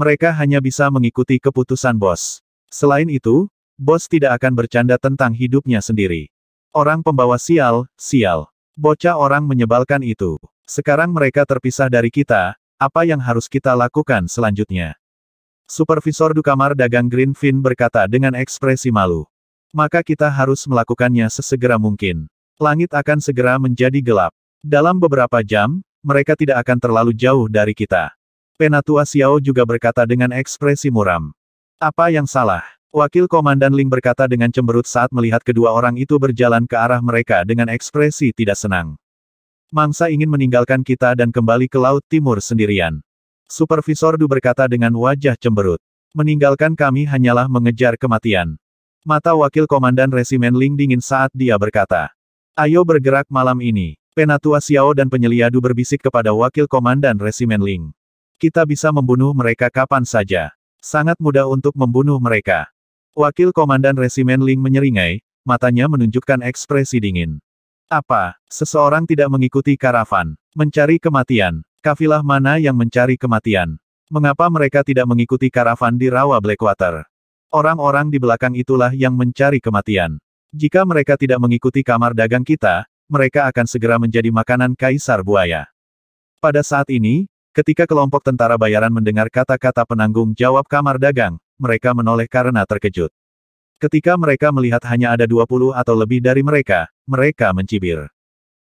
Mereka hanya bisa mengikuti keputusan bos. Selain itu, bos tidak akan bercanda tentang hidupnya sendiri. Orang pembawa sial, sial. Bocah orang menyebalkan itu. Sekarang mereka terpisah dari kita, apa yang harus kita lakukan selanjutnya? Supervisor Dukamar Dagang Greenfin berkata dengan ekspresi malu. Maka kita harus melakukannya sesegera mungkin. Langit akan segera menjadi gelap. Dalam beberapa jam, mereka tidak akan terlalu jauh dari kita. Penatua Xiao juga berkata dengan ekspresi muram. Apa yang salah? Wakil Komandan Ling berkata dengan cemberut saat melihat kedua orang itu berjalan ke arah mereka dengan ekspresi tidak senang. Mangsa ingin meninggalkan kita dan kembali ke Laut Timur sendirian. Supervisor Du berkata dengan wajah cemberut. Meninggalkan kami hanyalah mengejar kematian. Mata wakil komandan resimen Ling dingin saat dia berkata. Ayo bergerak malam ini. Penatua Xiao dan penyelia Du berbisik kepada wakil komandan resimen Ling. Kita bisa membunuh mereka kapan saja. Sangat mudah untuk membunuh mereka. Wakil komandan resimen Ling menyeringai, matanya menunjukkan ekspresi dingin. Apa, seseorang tidak mengikuti karavan, mencari kematian, kafilah mana yang mencari kematian? Mengapa mereka tidak mengikuti karavan di rawa Blackwater? Orang-orang di belakang itulah yang mencari kematian. Jika mereka tidak mengikuti kamar dagang kita, mereka akan segera menjadi makanan kaisar buaya. Pada saat ini, ketika kelompok tentara bayaran mendengar kata-kata penanggung jawab kamar dagang, mereka menoleh karena terkejut. Ketika mereka melihat hanya ada 20 atau lebih dari mereka, mereka mencibir.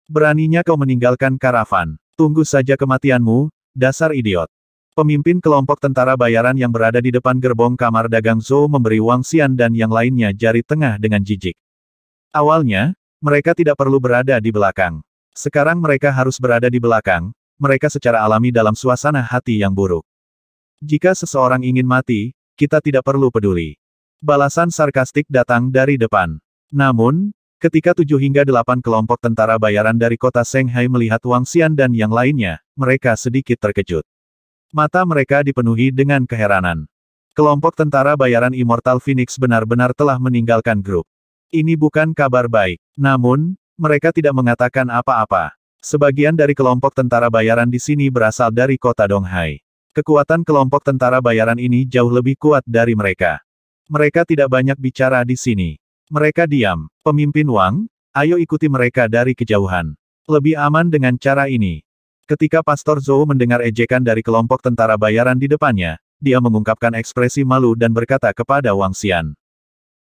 Beraninya kau meninggalkan karavan. Tunggu saja kematianmu, dasar idiot. Pemimpin kelompok tentara bayaran yang berada di depan gerbong kamar dagang Zhou memberi Wang Xian dan yang lainnya jari tengah dengan jijik. Awalnya, mereka tidak perlu berada di belakang. Sekarang mereka harus berada di belakang, mereka secara alami dalam suasana hati yang buruk. Jika seseorang ingin mati, kita tidak perlu peduli. Balasan sarkastik datang dari depan. Namun, ketika tujuh hingga delapan kelompok tentara bayaran dari kota Shanghai melihat Wang Xian dan yang lainnya, mereka sedikit terkejut. Mata mereka dipenuhi dengan keheranan. Kelompok tentara bayaran Immortal Phoenix benar-benar telah meninggalkan grup. Ini bukan kabar baik. Namun, mereka tidak mengatakan apa-apa. Sebagian dari kelompok tentara bayaran di sini berasal dari kota Donghai. Kekuatan kelompok tentara bayaran ini jauh lebih kuat dari mereka. Mereka tidak banyak bicara di sini. Mereka diam. Pemimpin Wang, ayo ikuti mereka dari kejauhan. Lebih aman dengan cara ini. Ketika Pastor Zhou mendengar ejekan dari kelompok tentara bayaran di depannya, dia mengungkapkan ekspresi malu dan berkata kepada Wang Xian.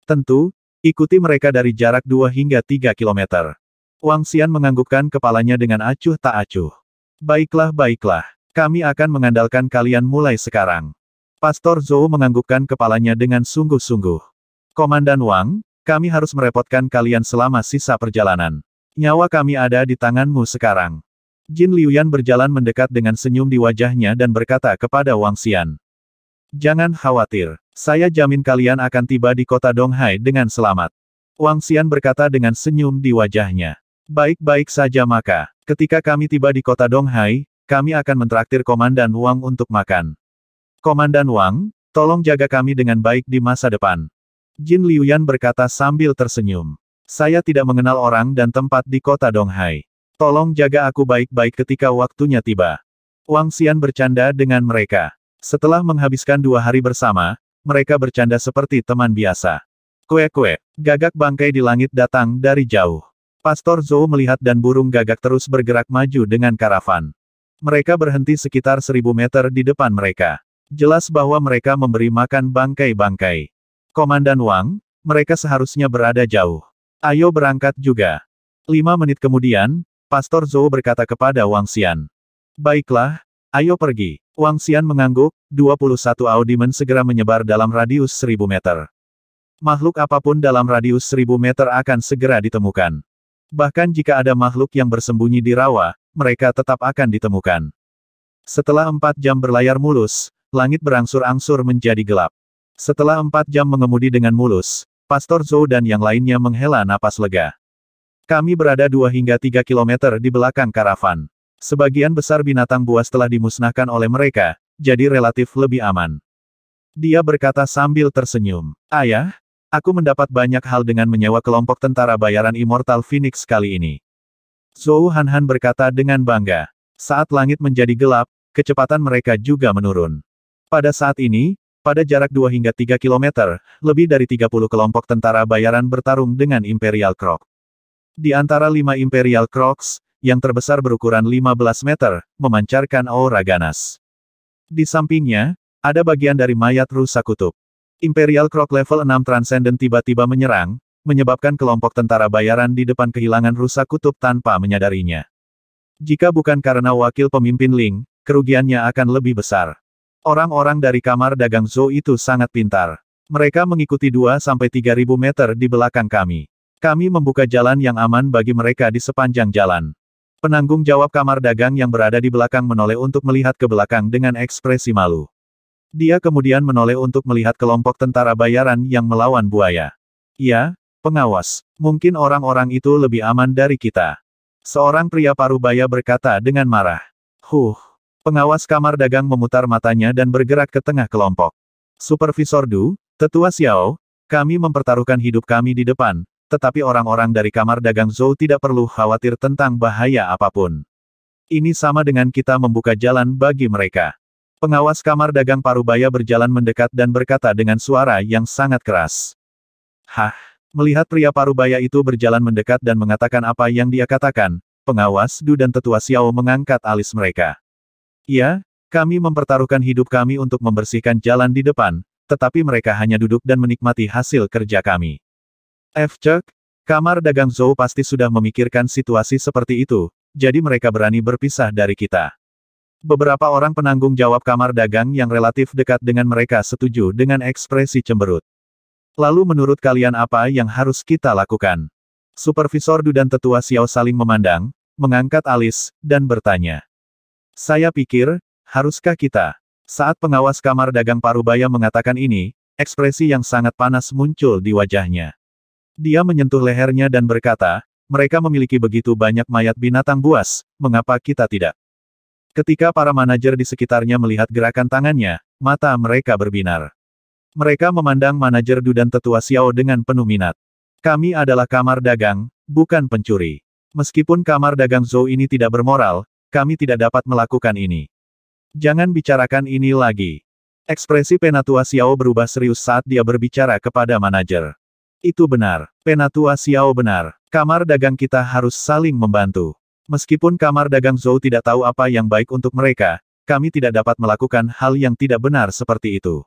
Tentu, ikuti mereka dari jarak 2 hingga 3 kilometer. Wang Xian menganggukkan kepalanya dengan acuh tak acuh. Baiklah baiklah, kami akan mengandalkan kalian mulai sekarang. Pastor Zhou menganggukkan kepalanya dengan sungguh-sungguh. Komandan Wang, kami harus merepotkan kalian selama sisa perjalanan. Nyawa kami ada di tanganmu sekarang. Jin Liuyan berjalan mendekat dengan senyum di wajahnya dan berkata kepada Wang Xian. Jangan khawatir, saya jamin kalian akan tiba di kota Donghai dengan selamat. Wang Xian berkata dengan senyum di wajahnya. Baik-baik saja maka, ketika kami tiba di kota Donghai, kami akan mentraktir Komandan Wang untuk makan. Komandan Wang, tolong jaga kami dengan baik di masa depan. Jin Liuyan berkata sambil tersenyum. Saya tidak mengenal orang dan tempat di kota Donghai. Tolong jaga aku baik-baik ketika waktunya tiba. Wang Xian bercanda dengan mereka. Setelah menghabiskan dua hari bersama, mereka bercanda seperti teman biasa. Kue-kue, gagak bangkai di langit datang dari jauh. Pastor Zhou melihat dan burung gagak terus bergerak maju dengan karavan. Mereka berhenti sekitar seribu meter di depan mereka. Jelas bahwa mereka memberi makan bangkai-bangkai. Komandan Wang, mereka seharusnya berada jauh. Ayo berangkat juga. Lima menit kemudian, Pastor Zhou berkata kepada Wang Xian. Baiklah, ayo pergi. Wang Xian mengangguk, 21 Audimen segera menyebar dalam radius 1000 meter. Makhluk apapun dalam radius 1000 meter akan segera ditemukan. Bahkan jika ada makhluk yang bersembunyi di rawa, mereka tetap akan ditemukan. Setelah empat jam berlayar mulus, Langit berangsur-angsur menjadi gelap. Setelah empat jam mengemudi dengan mulus, Pastor Zhou dan yang lainnya menghela napas lega. Kami berada dua hingga tiga kilometer di belakang karavan. Sebagian besar binatang buas telah dimusnahkan oleh mereka, jadi relatif lebih aman. Dia berkata sambil tersenyum, Ayah, aku mendapat banyak hal dengan menyewa kelompok tentara bayaran Immortal Phoenix kali ini. Zhou Hanhan berkata dengan bangga. Saat langit menjadi gelap, kecepatan mereka juga menurun. Pada saat ini, pada jarak 2 hingga 3 km, lebih dari 30 kelompok tentara bayaran bertarung dengan Imperial Croc. Di antara lima Imperial Crocs, yang terbesar berukuran 15 meter, memancarkan aura ganas. Di sampingnya, ada bagian dari mayat rusa kutub. Imperial Croc level 6 Transcendent tiba-tiba menyerang, menyebabkan kelompok tentara bayaran di depan kehilangan rusa kutub tanpa menyadarinya. Jika bukan karena wakil pemimpin Ling, kerugiannya akan lebih besar. Orang-orang dari kamar dagang Zhou itu sangat pintar. Mereka mengikuti 2-3 ribu meter di belakang kami. Kami membuka jalan yang aman bagi mereka di sepanjang jalan. Penanggung jawab kamar dagang yang berada di belakang menoleh untuk melihat ke belakang dengan ekspresi malu. Dia kemudian menoleh untuk melihat kelompok tentara bayaran yang melawan buaya. Ya, pengawas, mungkin orang-orang itu lebih aman dari kita. Seorang pria paruh baya berkata dengan marah. Huh, Pengawas kamar dagang memutar matanya dan bergerak ke tengah kelompok. Supervisor Du, Tetua Xiao, kami mempertaruhkan hidup kami di depan, tetapi orang-orang dari kamar dagang Zhou tidak perlu khawatir tentang bahaya apapun. Ini sama dengan kita membuka jalan bagi mereka. Pengawas kamar dagang Parubaya berjalan mendekat dan berkata dengan suara yang sangat keras. Hah, melihat pria Parubaya itu berjalan mendekat dan mengatakan apa yang dia katakan, pengawas Du dan tetua Xiao mengangkat alis mereka. Ya, kami mempertaruhkan hidup kami untuk membersihkan jalan di depan, tetapi mereka hanya duduk dan menikmati hasil kerja kami. F. Chuck, kamar dagang Zhou pasti sudah memikirkan situasi seperti itu, jadi mereka berani berpisah dari kita. Beberapa orang penanggung jawab kamar dagang yang relatif dekat dengan mereka setuju dengan ekspresi cemberut. Lalu menurut kalian apa yang harus kita lakukan? Supervisor Du dan tetua Xiao saling memandang, mengangkat alis, dan bertanya. Saya pikir, haruskah kita? Saat pengawas kamar dagang Parubaya mengatakan ini, ekspresi yang sangat panas muncul di wajahnya. Dia menyentuh lehernya dan berkata, mereka memiliki begitu banyak mayat binatang buas, mengapa kita tidak? Ketika para manajer di sekitarnya melihat gerakan tangannya, mata mereka berbinar. Mereka memandang manajer Du dan tetua Xiao dengan penuh minat. Kami adalah kamar dagang, bukan pencuri. Meskipun kamar dagang Zhou ini tidak bermoral, kami tidak dapat melakukan ini. Jangan bicarakan ini lagi. Ekspresi Penatua Xiao berubah serius saat dia berbicara kepada manajer. Itu benar, Penatua Xiao benar. Kamar dagang kita harus saling membantu. Meskipun kamar dagang Zhou tidak tahu apa yang baik untuk mereka, kami tidak dapat melakukan hal yang tidak benar seperti itu.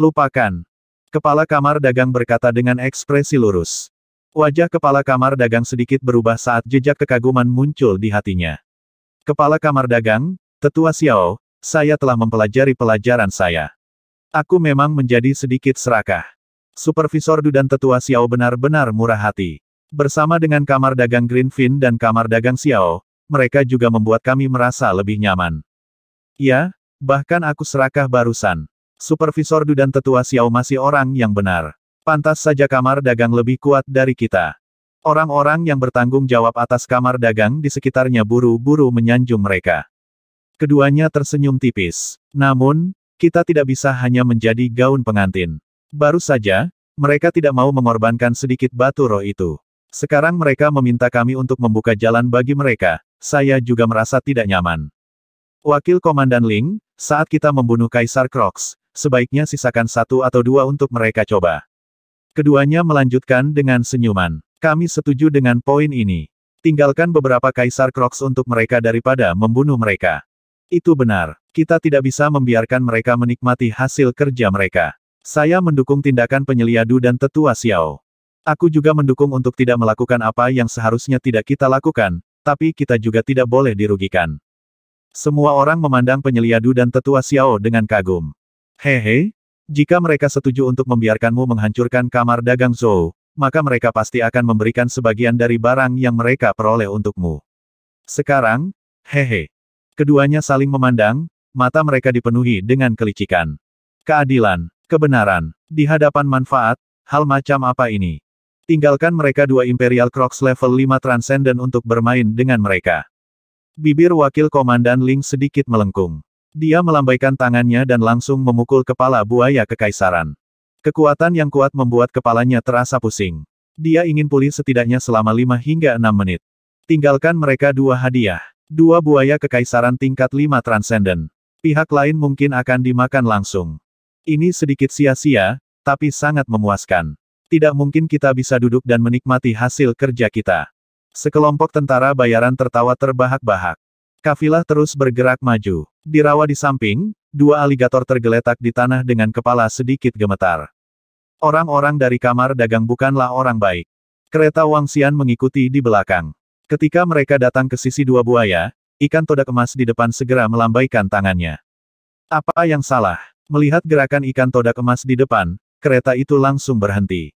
Lupakan. Kepala kamar dagang berkata dengan ekspresi lurus. Wajah kepala kamar dagang sedikit berubah saat jejak kekaguman muncul di hatinya. Kepala Kamar Dagang, Tetua Xiao, saya telah mempelajari pelajaran saya. Aku memang menjadi sedikit serakah. Supervisor Du dan Tetua Xiao benar-benar murah hati. Bersama dengan Kamar Dagang Greenfin dan Kamar Dagang Xiao, mereka juga membuat kami merasa lebih nyaman. Ya, bahkan aku serakah barusan. Supervisor Du dan Tetua Xiao masih orang yang benar. Pantas saja kamar dagang lebih kuat dari kita. Orang-orang yang bertanggung jawab atas kamar dagang di sekitarnya buru-buru menyanjung mereka. Keduanya tersenyum tipis. Namun, kita tidak bisa hanya menjadi gaun pengantin. Baru saja, mereka tidak mau mengorbankan sedikit batu roh itu. Sekarang mereka meminta kami untuk membuka jalan bagi mereka, saya juga merasa tidak nyaman. Wakil Komandan Ling, saat kita membunuh Kaisar Crocs, sebaiknya sisakan satu atau dua untuk mereka coba. Keduanya melanjutkan dengan senyuman. Kami setuju dengan poin ini. Tinggalkan beberapa kaisar Crocs untuk mereka daripada membunuh mereka. Itu benar. Kita tidak bisa membiarkan mereka menikmati hasil kerja mereka. Saya mendukung tindakan penyeliadu dan tetua Xiao. Aku juga mendukung untuk tidak melakukan apa yang seharusnya tidak kita lakukan, tapi kita juga tidak boleh dirugikan. Semua orang memandang penyeliadu dan tetua Xiao dengan kagum. Hehe, jika mereka setuju untuk membiarkanmu menghancurkan kamar dagang Zhou, maka mereka pasti akan memberikan sebagian dari barang yang mereka peroleh untukmu. Sekarang, hehe. Keduanya saling memandang, mata mereka dipenuhi dengan kelicikan. Keadilan, kebenaran, di hadapan manfaat, hal macam apa ini? Tinggalkan mereka dua Imperial Crocs level 5 Transcendent untuk bermain dengan mereka. Bibir wakil komandan Ling sedikit melengkung. Dia melambaikan tangannya dan langsung memukul kepala buaya kekaisaran. Kekuatan yang kuat membuat kepalanya terasa pusing. Dia ingin pulih setidaknya selama lima hingga enam menit. Tinggalkan mereka dua hadiah. Dua buaya kekaisaran tingkat lima transenden. Pihak lain mungkin akan dimakan langsung. Ini sedikit sia-sia, tapi sangat memuaskan. Tidak mungkin kita bisa duduk dan menikmati hasil kerja kita. Sekelompok tentara bayaran tertawa terbahak-bahak. Kafilah terus bergerak maju. Dirawa di samping, dua aligator tergeletak di tanah dengan kepala sedikit gemetar. Orang-orang dari kamar dagang bukanlah orang baik. Kereta Wang Xian mengikuti di belakang. Ketika mereka datang ke sisi dua buaya, ikan todak emas di depan segera melambaikan tangannya. Apa yang salah? Melihat gerakan ikan todak emas di depan, kereta itu langsung berhenti.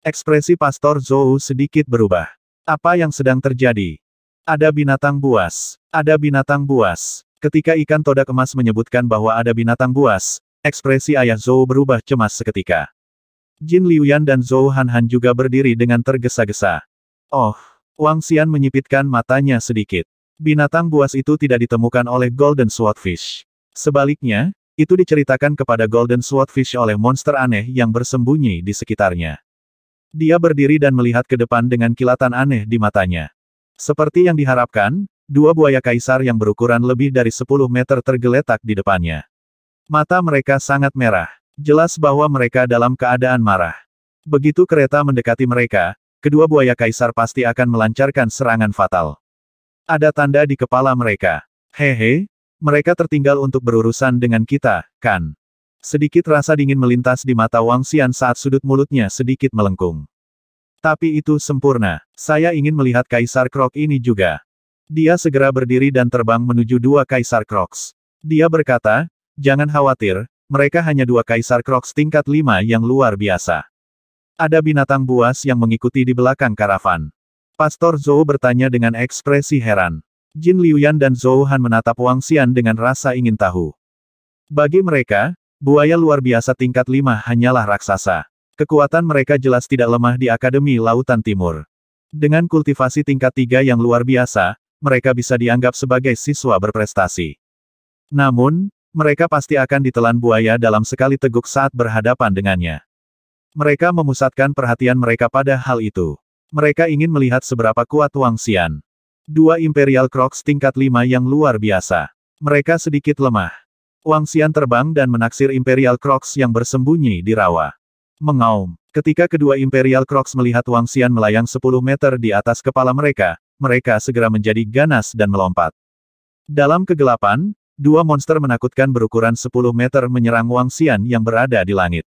Ekspresi Pastor Zhou sedikit berubah. Apa yang sedang terjadi? Ada binatang buas. Ada binatang buas. Ketika ikan todak emas menyebutkan bahwa ada binatang buas, ekspresi ayah Zhou berubah cemas seketika. Jin Liuyan dan Zhou Hanhan juga berdiri dengan tergesa-gesa. Oh, Wang Xian menyipitkan matanya sedikit. Binatang buas itu tidak ditemukan oleh Golden Swordfish. Sebaliknya, itu diceritakan kepada Golden Swordfish oleh monster aneh yang bersembunyi di sekitarnya. Dia berdiri dan melihat ke depan dengan kilatan aneh di matanya. Seperti yang diharapkan, dua buaya kaisar yang berukuran lebih dari 10 meter tergeletak di depannya. Mata mereka sangat merah. Jelas bahwa mereka dalam keadaan marah. Begitu kereta mendekati mereka, kedua buaya kaisar pasti akan melancarkan serangan fatal. Ada tanda di kepala mereka. Hehe, mereka tertinggal untuk berurusan dengan kita, kan? Sedikit rasa dingin melintas di mata Wang Xian saat sudut mulutnya sedikit melengkung. Tapi itu sempurna. Saya ingin melihat kaisar Krok ini juga. Dia segera berdiri dan terbang menuju dua kaisar Kroks. Dia berkata, Jangan khawatir, mereka hanya dua kaisar Crocs tingkat lima yang luar biasa. Ada binatang buas yang mengikuti di belakang karavan. Pastor Zhou bertanya dengan ekspresi heran. Jin Liuyan dan Zhou Han menatap Wang Xian dengan rasa ingin tahu. Bagi mereka, buaya luar biasa tingkat lima hanyalah raksasa. Kekuatan mereka jelas tidak lemah di Akademi Lautan Timur. Dengan kultivasi tingkat tiga yang luar biasa, mereka bisa dianggap sebagai siswa berprestasi. Namun, mereka pasti akan ditelan buaya dalam sekali teguk saat berhadapan dengannya. Mereka memusatkan perhatian mereka pada hal itu. Mereka ingin melihat seberapa kuat Wang Xian. Dua Imperial Crocs tingkat lima yang luar biasa. Mereka sedikit lemah. Wang Xian terbang dan menaksir Imperial Crocs yang bersembunyi di rawa. Mengaum. Ketika kedua Imperial Crocs melihat Wang Xian melayang 10 meter di atas kepala mereka, mereka segera menjadi ganas dan melompat. Dalam kegelapan, Dua monster menakutkan berukuran 10 meter menyerang Wang Xian yang berada di langit.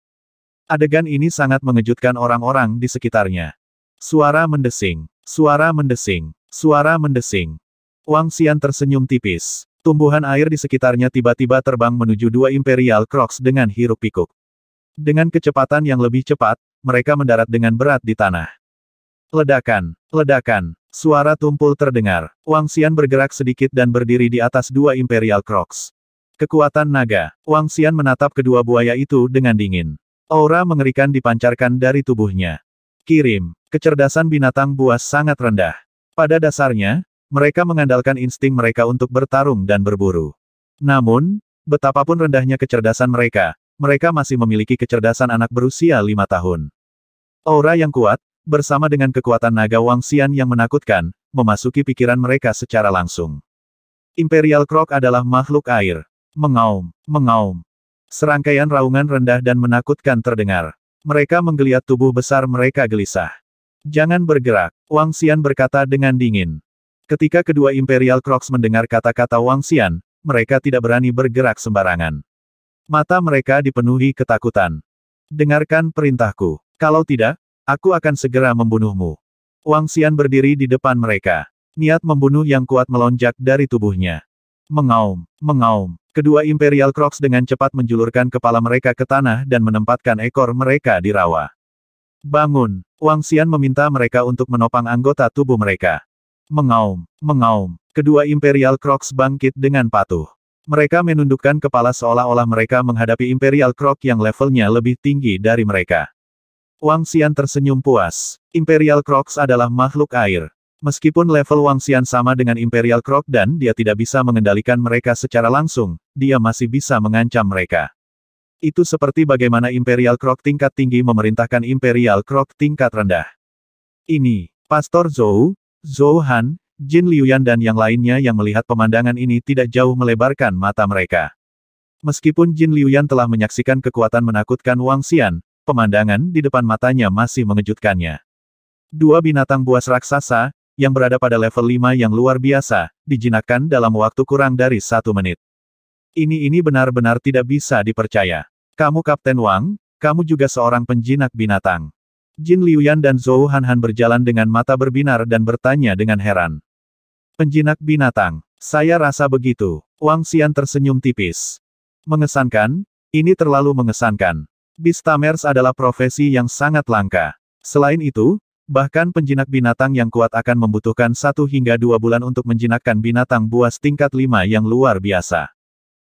Adegan ini sangat mengejutkan orang-orang di sekitarnya. Suara mendesing, suara mendesing, suara mendesing. Wang Xian tersenyum tipis. Tumbuhan air di sekitarnya tiba-tiba terbang menuju dua Imperial Crocs dengan hiruk-pikuk. Dengan kecepatan yang lebih cepat, mereka mendarat dengan berat di tanah. Ledakan, ledakan, Suara tumpul terdengar. Wang Xian bergerak sedikit dan berdiri di atas dua Imperial Crocs. Kekuatan naga. Wang Xian menatap kedua buaya itu dengan dingin. Aura mengerikan dipancarkan dari tubuhnya. Kirim. Kecerdasan binatang buas sangat rendah. Pada dasarnya, mereka mengandalkan insting mereka untuk bertarung dan berburu. Namun, betapapun rendahnya kecerdasan mereka, mereka masih memiliki kecerdasan anak berusia lima tahun. Aura yang kuat, bersama dengan kekuatan naga Wang Xian yang menakutkan, memasuki pikiran mereka secara langsung. Imperial Croc adalah makhluk air. Mengaum, mengaum. Serangkaian raungan rendah dan menakutkan terdengar. Mereka menggeliat tubuh besar mereka gelisah. Jangan bergerak, Wang Xian berkata dengan dingin. Ketika kedua Imperial Crocs mendengar kata-kata Wang Xian, mereka tidak berani bergerak sembarangan. Mata mereka dipenuhi ketakutan. Dengarkan perintahku. Kalau tidak, Aku akan segera membunuhmu. Wang Xian berdiri di depan mereka. Niat membunuh yang kuat melonjak dari tubuhnya. Mengaum, mengaum. Kedua Imperial Crocs dengan cepat menjulurkan kepala mereka ke tanah dan menempatkan ekor mereka di rawa. Bangun! Wang Xian meminta mereka untuk menopang anggota tubuh mereka. Mengaum, mengaum. Kedua Imperial Crocs bangkit dengan patuh. Mereka menundukkan kepala seolah-olah mereka menghadapi Imperial Croc yang levelnya lebih tinggi dari mereka. Wang Xian tersenyum puas. Imperial Crocs adalah makhluk air. Meskipun level Wang Xian sama dengan Imperial Croc dan dia tidak bisa mengendalikan mereka secara langsung, dia masih bisa mengancam mereka. Itu seperti bagaimana Imperial Croc tingkat tinggi memerintahkan Imperial Croc tingkat rendah. Ini, Pastor Zhou, Zhou Han, Jin Liuyan dan yang lainnya yang melihat pemandangan ini tidak jauh melebarkan mata mereka. Meskipun Jin Liuyan telah menyaksikan kekuatan menakutkan Wang Xian, pemandangan di depan matanya masih mengejutkannya. Dua binatang buas raksasa, yang berada pada level 5 yang luar biasa, dijinakkan dalam waktu kurang dari satu menit. Ini-ini benar-benar tidak bisa dipercaya. Kamu Kapten Wang, kamu juga seorang penjinak binatang. Jin Liuyan dan Zhou Hanhan berjalan dengan mata berbinar dan bertanya dengan heran. Penjinak binatang, saya rasa begitu. Wang Xian tersenyum tipis. Mengesankan, ini terlalu mengesankan. Bistamers adalah profesi yang sangat langka. Selain itu, bahkan penjinak binatang yang kuat akan membutuhkan satu hingga dua bulan untuk menjinakkan binatang buas tingkat lima yang luar biasa.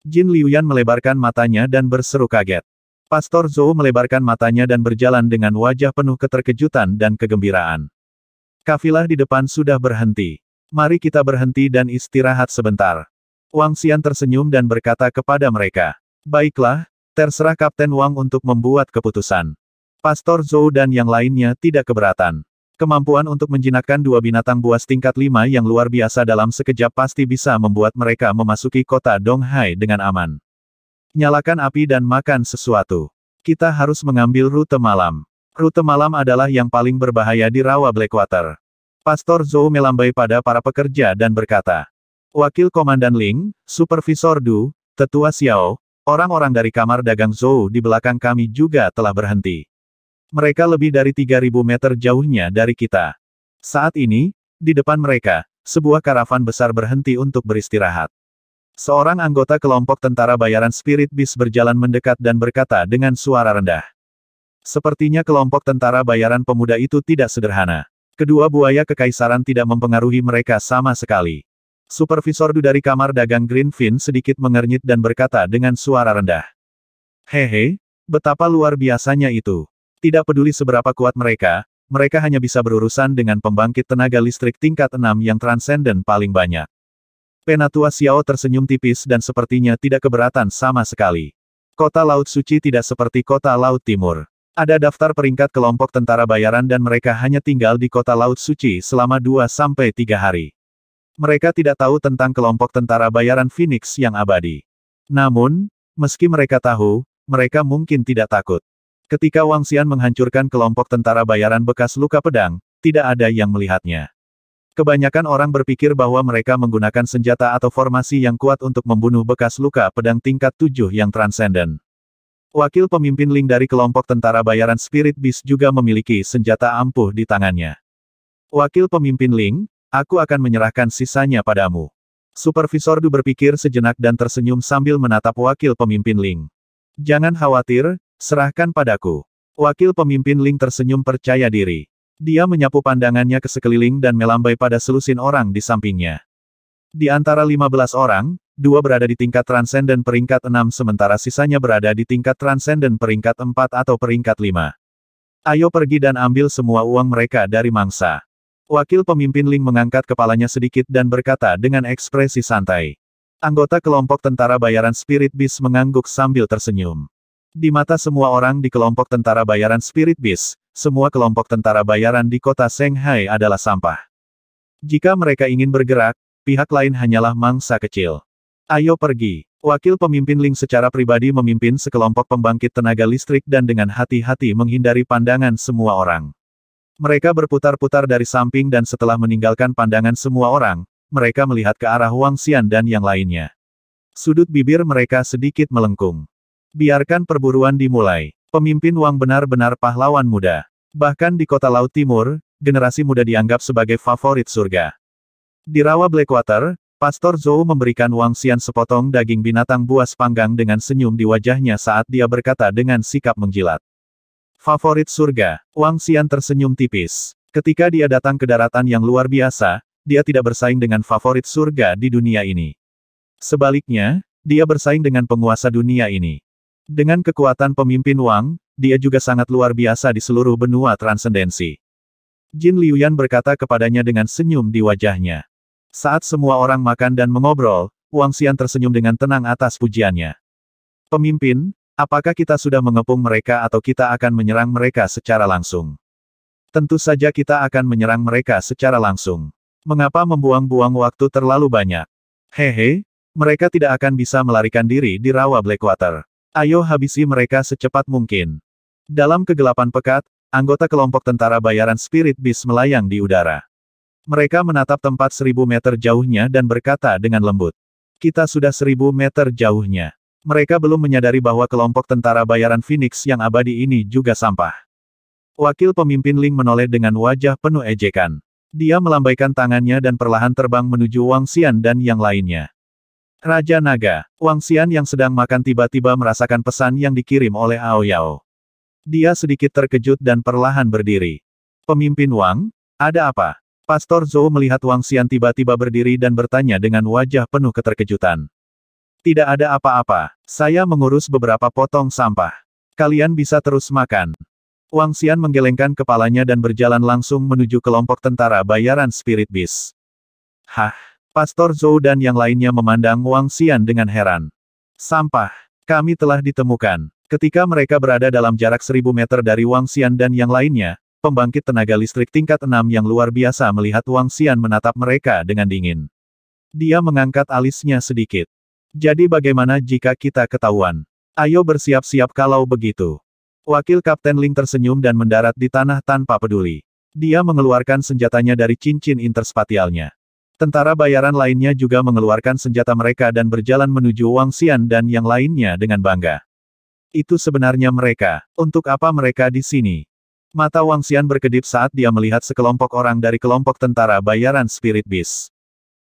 Jin Liuyan melebarkan matanya dan berseru kaget. Pastor Zhou melebarkan matanya dan berjalan dengan wajah penuh keterkejutan dan kegembiraan. Kafilah di depan sudah berhenti. Mari kita berhenti dan istirahat sebentar. Wang Xian tersenyum dan berkata kepada mereka, Baiklah, Terserah Kapten Wang untuk membuat keputusan. Pastor Zhou dan yang lainnya tidak keberatan. Kemampuan untuk menjinakkan dua binatang buas tingkat lima yang luar biasa dalam sekejap pasti bisa membuat mereka memasuki kota Donghai dengan aman. Nyalakan api dan makan sesuatu. Kita harus mengambil rute malam. Rute malam adalah yang paling berbahaya di rawa Blackwater. Pastor Zhou melambai pada para pekerja dan berkata, Wakil Komandan Ling, Supervisor Du, Tetua Xiao, Orang-orang dari kamar dagang Zhou di belakang kami juga telah berhenti. Mereka lebih dari 3.000 meter jauhnya dari kita. Saat ini, di depan mereka, sebuah karavan besar berhenti untuk beristirahat. Seorang anggota kelompok tentara bayaran Spirit Beast berjalan mendekat dan berkata dengan suara rendah. Sepertinya kelompok tentara bayaran pemuda itu tidak sederhana. Kedua buaya kekaisaran tidak mempengaruhi mereka sama sekali. Supervisor Du dari kamar dagang Greenfin sedikit mengernyit dan berkata dengan suara rendah. Hehe, betapa luar biasanya itu. Tidak peduli seberapa kuat mereka, mereka hanya bisa berurusan dengan pembangkit tenaga listrik tingkat 6 yang transenden paling banyak. Penatua Xiao tersenyum tipis dan sepertinya tidak keberatan sama sekali. Kota Laut Suci tidak seperti kota Laut Timur. Ada daftar peringkat kelompok tentara bayaran dan mereka hanya tinggal di kota Laut Suci selama 2-3 hari. Mereka tidak tahu tentang kelompok tentara bayaran Phoenix yang abadi. Namun, meski mereka tahu, mereka mungkin tidak takut. Ketika Wang Xian menghancurkan kelompok tentara bayaran bekas luka pedang, tidak ada yang melihatnya. Kebanyakan orang berpikir bahwa mereka menggunakan senjata atau formasi yang kuat untuk membunuh bekas luka pedang tingkat 7 yang transenden. Wakil pemimpin Ling dari kelompok tentara bayaran Spirit Beast juga memiliki senjata ampuh di tangannya. Wakil pemimpin Ling, Aku akan menyerahkan sisanya padamu. Supervisor Du berpikir sejenak dan tersenyum sambil menatap wakil pemimpin Ling. Jangan khawatir, serahkan padaku. Wakil pemimpin Ling tersenyum percaya diri. Dia menyapu pandangannya ke sekeliling dan melambai pada selusin orang di sampingnya. Di antara 15 orang, dua berada di tingkat transenden peringkat 6 sementara sisanya berada di tingkat transenden peringkat 4 atau peringkat 5. Ayo pergi dan ambil semua uang mereka dari mangsa. Wakil pemimpin Ling mengangkat kepalanya sedikit dan berkata dengan ekspresi santai. Anggota kelompok tentara bayaran Spirit Beast mengangguk sambil tersenyum. Di mata semua orang di kelompok tentara bayaran Spirit Beast, semua kelompok tentara bayaran di kota Shanghai adalah sampah. Jika mereka ingin bergerak, pihak lain hanyalah mangsa kecil. Ayo pergi. Wakil pemimpin Ling secara pribadi memimpin sekelompok pembangkit tenaga listrik dan dengan hati-hati menghindari pandangan semua orang. Mereka berputar-putar dari samping dan setelah meninggalkan pandangan semua orang, mereka melihat ke arah Wang Xian dan yang lainnya. Sudut bibir mereka sedikit melengkung. Biarkan perburuan dimulai. Pemimpin Wang benar-benar pahlawan muda. Bahkan di kota Laut Timur, generasi muda dianggap sebagai favorit surga. Di rawa Blackwater, Pastor Zhou memberikan Wang Xian sepotong daging binatang buas panggang dengan senyum di wajahnya saat dia berkata dengan sikap menjilat. Favorit surga, Wang Xian tersenyum tipis. Ketika dia datang ke daratan yang luar biasa, dia tidak bersaing dengan favorit surga di dunia ini. Sebaliknya, dia bersaing dengan penguasa dunia ini. Dengan kekuatan pemimpin Wang, dia juga sangat luar biasa di seluruh benua transendensi. Jin Liuyan berkata kepadanya dengan senyum di wajahnya. Saat semua orang makan dan mengobrol, Wang Xian tersenyum dengan tenang atas pujiannya. Pemimpin, Apakah kita sudah mengepung mereka atau kita akan menyerang mereka secara langsung? Tentu saja kita akan menyerang mereka secara langsung. Mengapa membuang-buang waktu terlalu banyak? Hehe, mereka tidak akan bisa melarikan diri di rawa Blackwater. Ayo habisi mereka secepat mungkin. Dalam kegelapan pekat, anggota kelompok tentara bayaran Spirit Beast melayang di udara. Mereka menatap tempat seribu meter jauhnya dan berkata dengan lembut. Kita sudah seribu meter jauhnya. Mereka belum menyadari bahwa kelompok tentara bayaran Phoenix yang abadi ini juga sampah. Wakil pemimpin Ling menoleh dengan wajah penuh ejekan. Dia melambaikan tangannya dan perlahan terbang menuju Wang Xian dan yang lainnya. Raja Naga, Wang Xian yang sedang makan tiba-tiba merasakan pesan yang dikirim oleh Ao Yao. Dia sedikit terkejut dan perlahan berdiri. Pemimpin Wang, ada apa? Pastor Zhou melihat Wang Xian tiba-tiba berdiri dan bertanya dengan wajah penuh keterkejutan. Tidak ada apa-apa. Saya mengurus beberapa potong sampah. Kalian bisa terus makan. Wang Xian menggelengkan kepalanya dan berjalan langsung menuju kelompok tentara bayaran Spirit Beast. Hah? Pastor Zhou dan yang lainnya memandang Wang Xian dengan heran. Sampah. Kami telah ditemukan. Ketika mereka berada dalam jarak seribu meter dari Wang Xian dan yang lainnya, pembangkit tenaga listrik tingkat enam yang luar biasa melihat Wang Xian menatap mereka dengan dingin. Dia mengangkat alisnya sedikit. Jadi bagaimana jika kita ketahuan? Ayo bersiap-siap kalau begitu. Wakil Kapten Ling tersenyum dan mendarat di tanah tanpa peduli. Dia mengeluarkan senjatanya dari cincin interspatialnya. Tentara bayaran lainnya juga mengeluarkan senjata mereka dan berjalan menuju Wang Xian dan yang lainnya dengan bangga. Itu sebenarnya mereka. Untuk apa mereka di sini? Mata Wang Xian berkedip saat dia melihat sekelompok orang dari kelompok tentara bayaran Spirit Beast.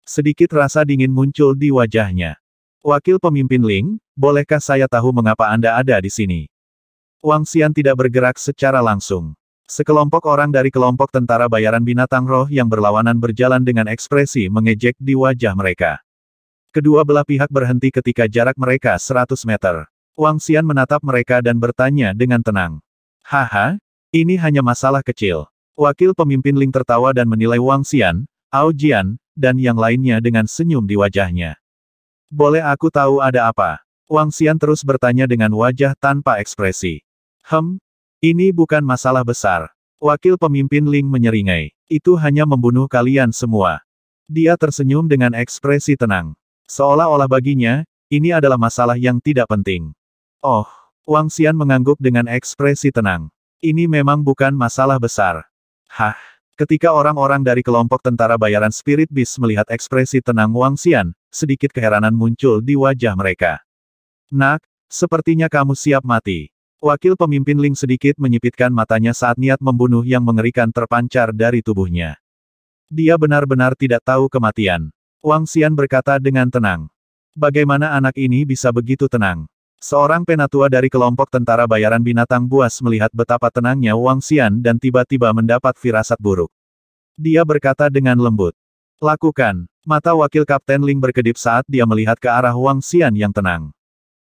Sedikit rasa dingin muncul di wajahnya. Wakil pemimpin Ling, bolehkah saya tahu mengapa Anda ada di sini? Wang Xian tidak bergerak secara langsung. Sekelompok orang dari kelompok tentara bayaran binatang roh yang berlawanan berjalan dengan ekspresi mengejek di wajah mereka. Kedua belah pihak berhenti ketika jarak mereka 100 meter. Wang Xian menatap mereka dan bertanya dengan tenang. Haha, ini hanya masalah kecil. Wakil pemimpin Ling tertawa dan menilai Wang Xian, Ao Jian, dan yang lainnya dengan senyum di wajahnya. Boleh aku tahu ada apa? Wang Xian terus bertanya dengan wajah tanpa ekspresi. Hem, ini bukan masalah besar. Wakil pemimpin Ling menyeringai. Itu hanya membunuh kalian semua. Dia tersenyum dengan ekspresi tenang. Seolah-olah baginya, ini adalah masalah yang tidak penting. Oh, Wang Xian mengangguk dengan ekspresi tenang. Ini memang bukan masalah besar. Hah. Ketika orang-orang dari kelompok tentara bayaran Spirit Beast melihat ekspresi tenang Wang Xian, sedikit keheranan muncul di wajah mereka. Nak, sepertinya kamu siap mati. Wakil pemimpin Ling sedikit menyipitkan matanya saat niat membunuh yang mengerikan terpancar dari tubuhnya. Dia benar-benar tidak tahu kematian. Wang Xian berkata dengan tenang. Bagaimana anak ini bisa begitu tenang? Seorang penatua dari kelompok tentara bayaran binatang buas melihat betapa tenangnya Wang Xian dan tiba-tiba mendapat firasat buruk. Dia berkata dengan lembut. Lakukan. Mata wakil Kapten Ling berkedip saat dia melihat ke arah Wang Xian yang tenang.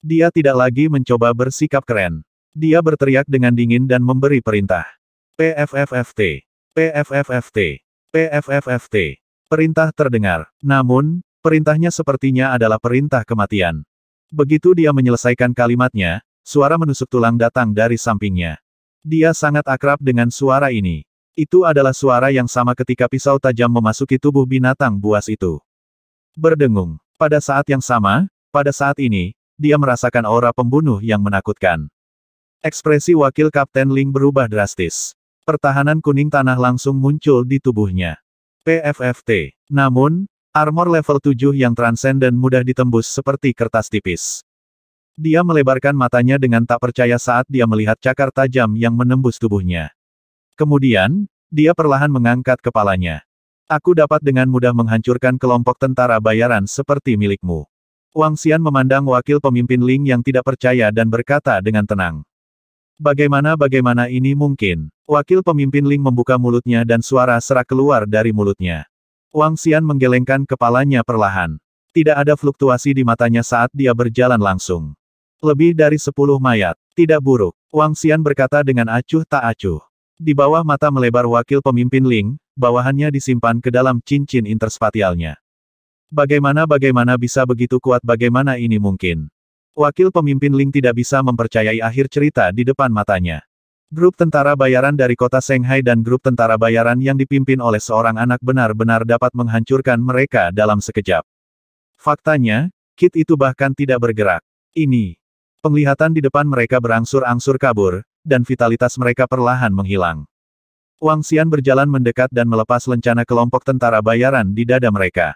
Dia tidak lagi mencoba bersikap keren. Dia berteriak dengan dingin dan memberi perintah. PFFFT. PFFFT. PFFFT. Perintah terdengar. Namun, perintahnya sepertinya adalah perintah kematian. Begitu dia menyelesaikan kalimatnya, suara menusuk tulang datang dari sampingnya. Dia sangat akrab dengan suara ini. Itu adalah suara yang sama ketika pisau tajam memasuki tubuh binatang buas itu. Berdengung. Pada saat yang sama, pada saat ini, dia merasakan aura pembunuh yang menakutkan. Ekspresi wakil Kapten Ling berubah drastis. Pertahanan kuning tanah langsung muncul di tubuhnya. PFFT. Namun, Armor level 7 yang transenden mudah ditembus seperti kertas tipis. Dia melebarkan matanya dengan tak percaya saat dia melihat cakar tajam yang menembus tubuhnya. Kemudian, dia perlahan mengangkat kepalanya. Aku dapat dengan mudah menghancurkan kelompok tentara bayaran seperti milikmu. Wang Xian memandang wakil pemimpin Ling yang tidak percaya dan berkata dengan tenang. Bagaimana-bagaimana ini mungkin? Wakil pemimpin Ling membuka mulutnya dan suara serak keluar dari mulutnya. Wang Xian menggelengkan kepalanya perlahan. Tidak ada fluktuasi di matanya saat dia berjalan langsung. Lebih dari sepuluh mayat. Tidak buruk. Wang Xian berkata dengan acuh tak acuh. Di bawah mata melebar wakil pemimpin Ling, bawahannya disimpan ke dalam cincin interspatialnya. Bagaimana-bagaimana bisa begitu kuat bagaimana ini mungkin? Wakil pemimpin Ling tidak bisa mempercayai akhir cerita di depan matanya. Grup tentara bayaran dari kota Shanghai dan grup tentara bayaran yang dipimpin oleh seorang anak benar-benar dapat menghancurkan mereka dalam sekejap. Faktanya, Kit itu bahkan tidak bergerak. Ini. Penglihatan di depan mereka berangsur-angsur kabur, dan vitalitas mereka perlahan menghilang. Wang Xian berjalan mendekat dan melepas lencana kelompok tentara bayaran di dada mereka.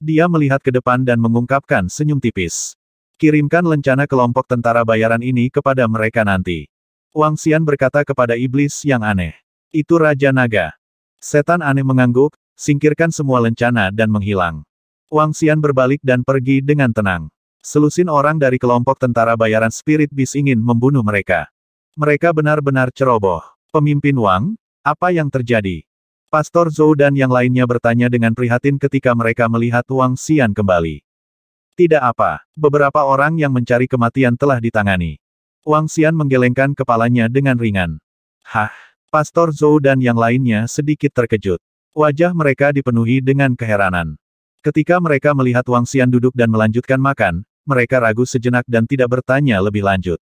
Dia melihat ke depan dan mengungkapkan senyum tipis. Kirimkan lencana kelompok tentara bayaran ini kepada mereka nanti. Wang Xian berkata kepada iblis yang aneh. Itu Raja Naga. Setan aneh mengangguk, singkirkan semua lencana dan menghilang. Wang Xian berbalik dan pergi dengan tenang. Selusin orang dari kelompok tentara bayaran Spirit bis ingin membunuh mereka. Mereka benar-benar ceroboh. Pemimpin Wang, apa yang terjadi? Pastor Zhou dan yang lainnya bertanya dengan prihatin ketika mereka melihat Wang Xian kembali. Tidak apa, beberapa orang yang mencari kematian telah ditangani. Wang Xian menggelengkan kepalanya dengan ringan. Hah? Pastor Zhou dan yang lainnya sedikit terkejut. Wajah mereka dipenuhi dengan keheranan. Ketika mereka melihat Wang Xian duduk dan melanjutkan makan, mereka ragu sejenak dan tidak bertanya lebih lanjut.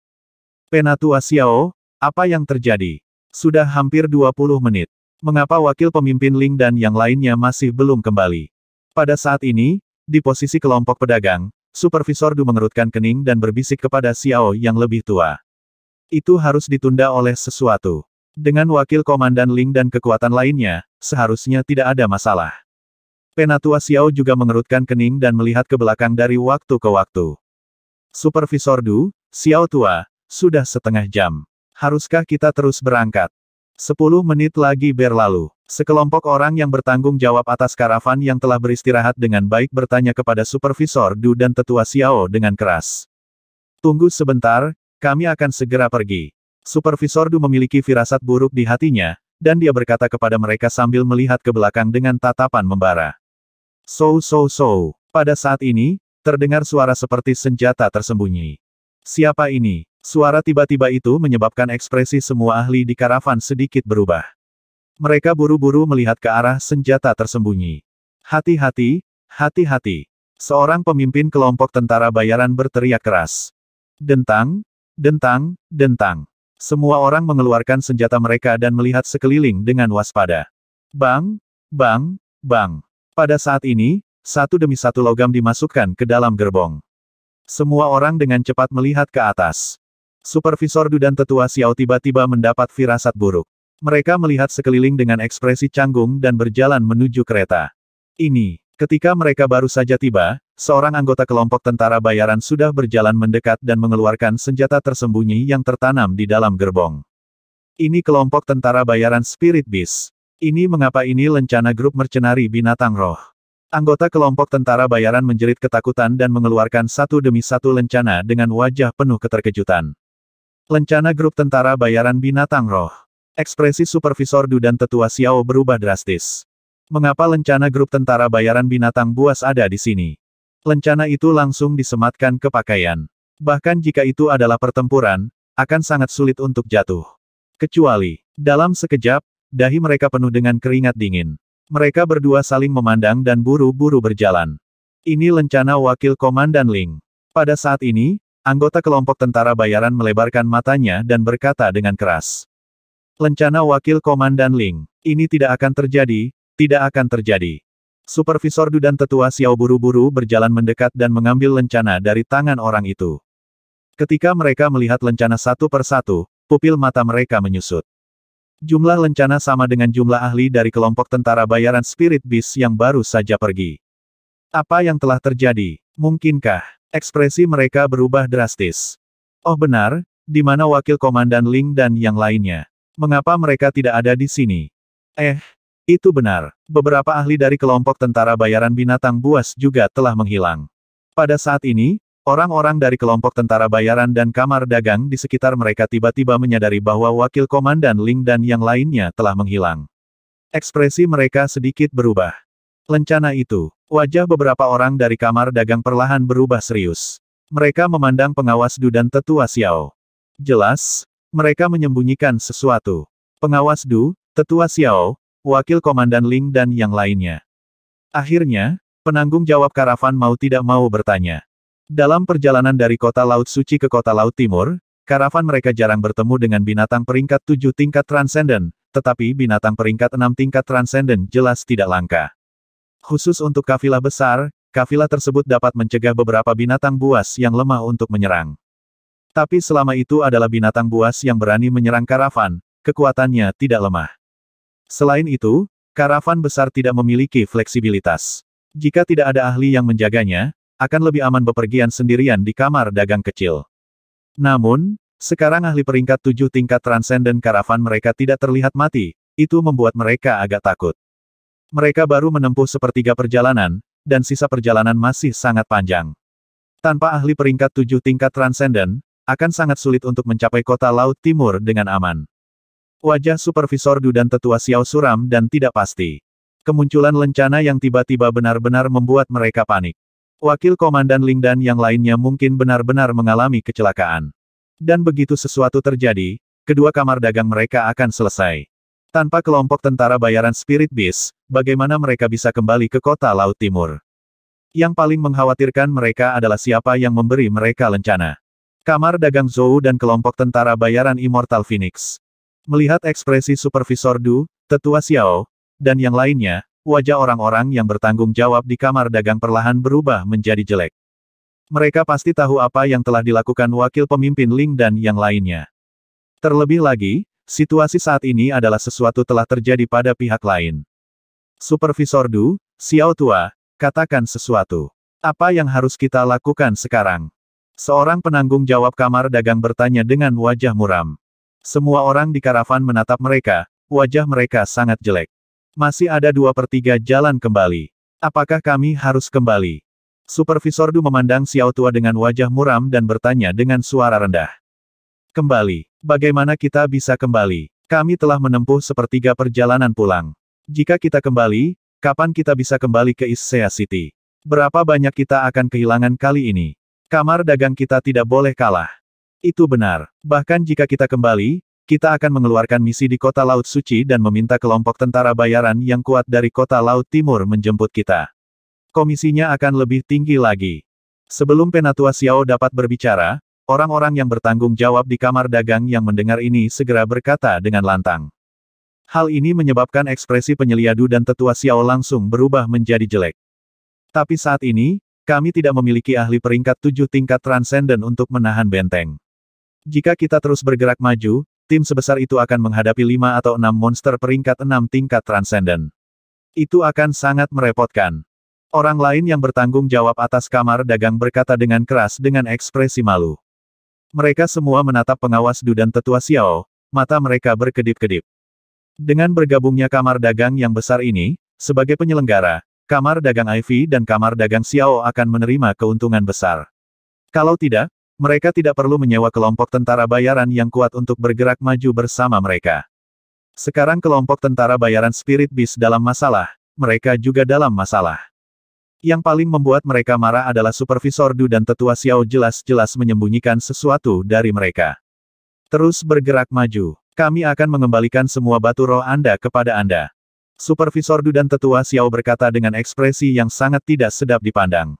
Penatua Xiao, apa yang terjadi? Sudah hampir 20 menit. Mengapa wakil pemimpin Ling dan yang lainnya masih belum kembali? Pada saat ini, di posisi kelompok pedagang, Supervisor Du mengerutkan kening dan berbisik kepada Xiao yang lebih tua. Itu harus ditunda oleh sesuatu. Dengan wakil komandan Ling dan kekuatan lainnya, seharusnya tidak ada masalah. Penatua Xiao juga mengerutkan kening dan melihat ke belakang dari waktu ke waktu. Supervisor Du, Xiao tua, sudah setengah jam. Haruskah kita terus berangkat? Sepuluh menit lagi berlalu. Sekelompok orang yang bertanggung jawab atas karavan yang telah beristirahat dengan baik bertanya kepada Supervisor Du dan Tetua Xiao dengan keras. Tunggu sebentar, kami akan segera pergi. Supervisor Du memiliki firasat buruk di hatinya, dan dia berkata kepada mereka sambil melihat ke belakang dengan tatapan membara. So so so. Pada saat ini, terdengar suara seperti senjata tersembunyi. Siapa ini? Suara tiba-tiba itu menyebabkan ekspresi semua ahli di karavan sedikit berubah. Mereka buru-buru melihat ke arah senjata tersembunyi. Hati-hati, hati-hati. Seorang pemimpin kelompok tentara bayaran berteriak keras. Dentang, dentang, dentang. Semua orang mengeluarkan senjata mereka dan melihat sekeliling dengan waspada. Bang, bang, bang. Pada saat ini, satu demi satu logam dimasukkan ke dalam gerbong. Semua orang dengan cepat melihat ke atas. Supervisor Du dan tetua Xiao tiba-tiba mendapat firasat buruk. Mereka melihat sekeliling dengan ekspresi canggung dan berjalan menuju kereta. Ini, ketika mereka baru saja tiba, seorang anggota kelompok tentara bayaran sudah berjalan mendekat dan mengeluarkan senjata tersembunyi yang tertanam di dalam gerbong. Ini kelompok tentara bayaran Spirit Beast. Ini mengapa ini lencana grup mercenari binatang roh. Anggota kelompok tentara bayaran menjerit ketakutan dan mengeluarkan satu demi satu lencana dengan wajah penuh keterkejutan. Lencana grup tentara bayaran binatang roh. Ekspresi Supervisor Du dan Tetua Xiao berubah drastis. Mengapa lencana grup tentara bayaran binatang buas ada di sini? Lencana itu langsung disematkan ke pakaian. Bahkan jika itu adalah pertempuran, akan sangat sulit untuk jatuh. Kecuali, dalam sekejap, dahi mereka penuh dengan keringat dingin. Mereka berdua saling memandang dan buru-buru berjalan. Ini lencana wakil Komandan Ling. Pada saat ini, Anggota kelompok tentara bayaran melebarkan matanya dan berkata dengan keras. Lencana Wakil Komandan Ling, ini tidak akan terjadi, tidak akan terjadi. Supervisor Du dan tetua Xiao buru-buru berjalan mendekat dan mengambil lencana dari tangan orang itu. Ketika mereka melihat lencana satu per satu, pupil mata mereka menyusut. Jumlah lencana sama dengan jumlah ahli dari kelompok tentara bayaran Spirit Beast yang baru saja pergi. Apa yang telah terjadi? Mungkinkah Ekspresi mereka berubah drastis. Oh benar, di mana wakil komandan Ling dan yang lainnya? Mengapa mereka tidak ada di sini? Eh, itu benar. Beberapa ahli dari kelompok tentara bayaran binatang buas juga telah menghilang. Pada saat ini, orang-orang dari kelompok tentara bayaran dan kamar dagang di sekitar mereka tiba-tiba menyadari bahwa wakil komandan Ling dan yang lainnya telah menghilang. Ekspresi mereka sedikit berubah. Lencana itu, Wajah beberapa orang dari kamar dagang perlahan berubah serius. Mereka memandang pengawas Du dan tetua Xiao. Jelas, mereka menyembunyikan sesuatu. Pengawas Du, tetua Xiao, wakil komandan Ling dan yang lainnya. Akhirnya, penanggung jawab karavan mau tidak mau bertanya. Dalam perjalanan dari kota Laut Suci ke kota Laut Timur, karavan mereka jarang bertemu dengan binatang peringkat tujuh tingkat transenden, tetapi binatang peringkat enam tingkat transenden jelas tidak langka. Khusus untuk kafilah besar, kafilah tersebut dapat mencegah beberapa binatang buas yang lemah untuk menyerang. Tapi selama itu adalah binatang buas yang berani menyerang karavan, kekuatannya tidak lemah. Selain itu, karavan besar tidak memiliki fleksibilitas. Jika tidak ada ahli yang menjaganya, akan lebih aman bepergian sendirian di kamar dagang kecil. Namun, sekarang ahli peringkat tujuh tingkat transenden karavan mereka tidak terlihat mati, itu membuat mereka agak takut. Mereka baru menempuh sepertiga perjalanan, dan sisa perjalanan masih sangat panjang. Tanpa ahli peringkat tujuh tingkat transenden, akan sangat sulit untuk mencapai kota laut timur dengan aman. Wajah supervisor Du dan tetua Xiao suram dan tidak pasti. Kemunculan lencana yang tiba-tiba benar-benar membuat mereka panik. Wakil Komandan Ling dan yang lainnya mungkin benar-benar mengalami kecelakaan. Dan begitu sesuatu terjadi, kedua kamar dagang mereka akan selesai. Tanpa kelompok tentara bayaran Spirit Beast, bagaimana mereka bisa kembali ke kota Laut Timur? Yang paling mengkhawatirkan mereka adalah siapa yang memberi mereka lencana. Kamar dagang Zhou dan kelompok tentara bayaran Immortal Phoenix. Melihat ekspresi Supervisor Du, Tetua Xiao, dan yang lainnya, wajah orang-orang yang bertanggung jawab di kamar dagang perlahan berubah menjadi jelek. Mereka pasti tahu apa yang telah dilakukan wakil pemimpin Ling dan yang lainnya. Terlebih lagi, Situasi saat ini adalah sesuatu telah terjadi pada pihak lain. Supervisor Du, Xiao Tua, katakan sesuatu. Apa yang harus kita lakukan sekarang? Seorang penanggung jawab kamar dagang bertanya dengan wajah muram. Semua orang di karavan menatap mereka, wajah mereka sangat jelek. Masih ada dua per tiga jalan kembali. Apakah kami harus kembali? Supervisor Du memandang Xiao Tua dengan wajah muram dan bertanya dengan suara rendah. Kembali. Bagaimana kita bisa kembali? Kami telah menempuh sepertiga perjalanan pulang. Jika kita kembali, kapan kita bisa kembali ke Issea City? Berapa banyak kita akan kehilangan kali ini? Kamar dagang kita tidak boleh kalah. Itu benar. Bahkan jika kita kembali, kita akan mengeluarkan misi di kota Laut Suci dan meminta kelompok tentara bayaran yang kuat dari kota Laut Timur menjemput kita. Komisinya akan lebih tinggi lagi. Sebelum Penatua Xiao dapat berbicara, Orang-orang yang bertanggung jawab di kamar dagang yang mendengar ini segera berkata dengan lantang. Hal ini menyebabkan ekspresi penyeliadu dan tetua Xiao langsung berubah menjadi jelek. Tapi saat ini, kami tidak memiliki ahli peringkat tujuh tingkat transenden untuk menahan benteng. Jika kita terus bergerak maju, tim sebesar itu akan menghadapi lima atau enam monster peringkat enam tingkat transenden. Itu akan sangat merepotkan. Orang lain yang bertanggung jawab atas kamar dagang berkata dengan keras dengan ekspresi malu. Mereka semua menatap pengawas Du dan tetua Xiao, mata mereka berkedip-kedip. Dengan bergabungnya kamar dagang yang besar ini, sebagai penyelenggara, kamar dagang Ivy dan kamar dagang Xiao akan menerima keuntungan besar. Kalau tidak, mereka tidak perlu menyewa kelompok tentara bayaran yang kuat untuk bergerak maju bersama mereka. Sekarang kelompok tentara bayaran Spirit Beast dalam masalah, mereka juga dalam masalah. Yang paling membuat mereka marah adalah Supervisor Du dan Tetua Xiao jelas-jelas menyembunyikan sesuatu dari mereka. Terus bergerak maju. Kami akan mengembalikan semua batu roh Anda kepada Anda. Supervisor Du dan Tetua Xiao berkata dengan ekspresi yang sangat tidak sedap dipandang.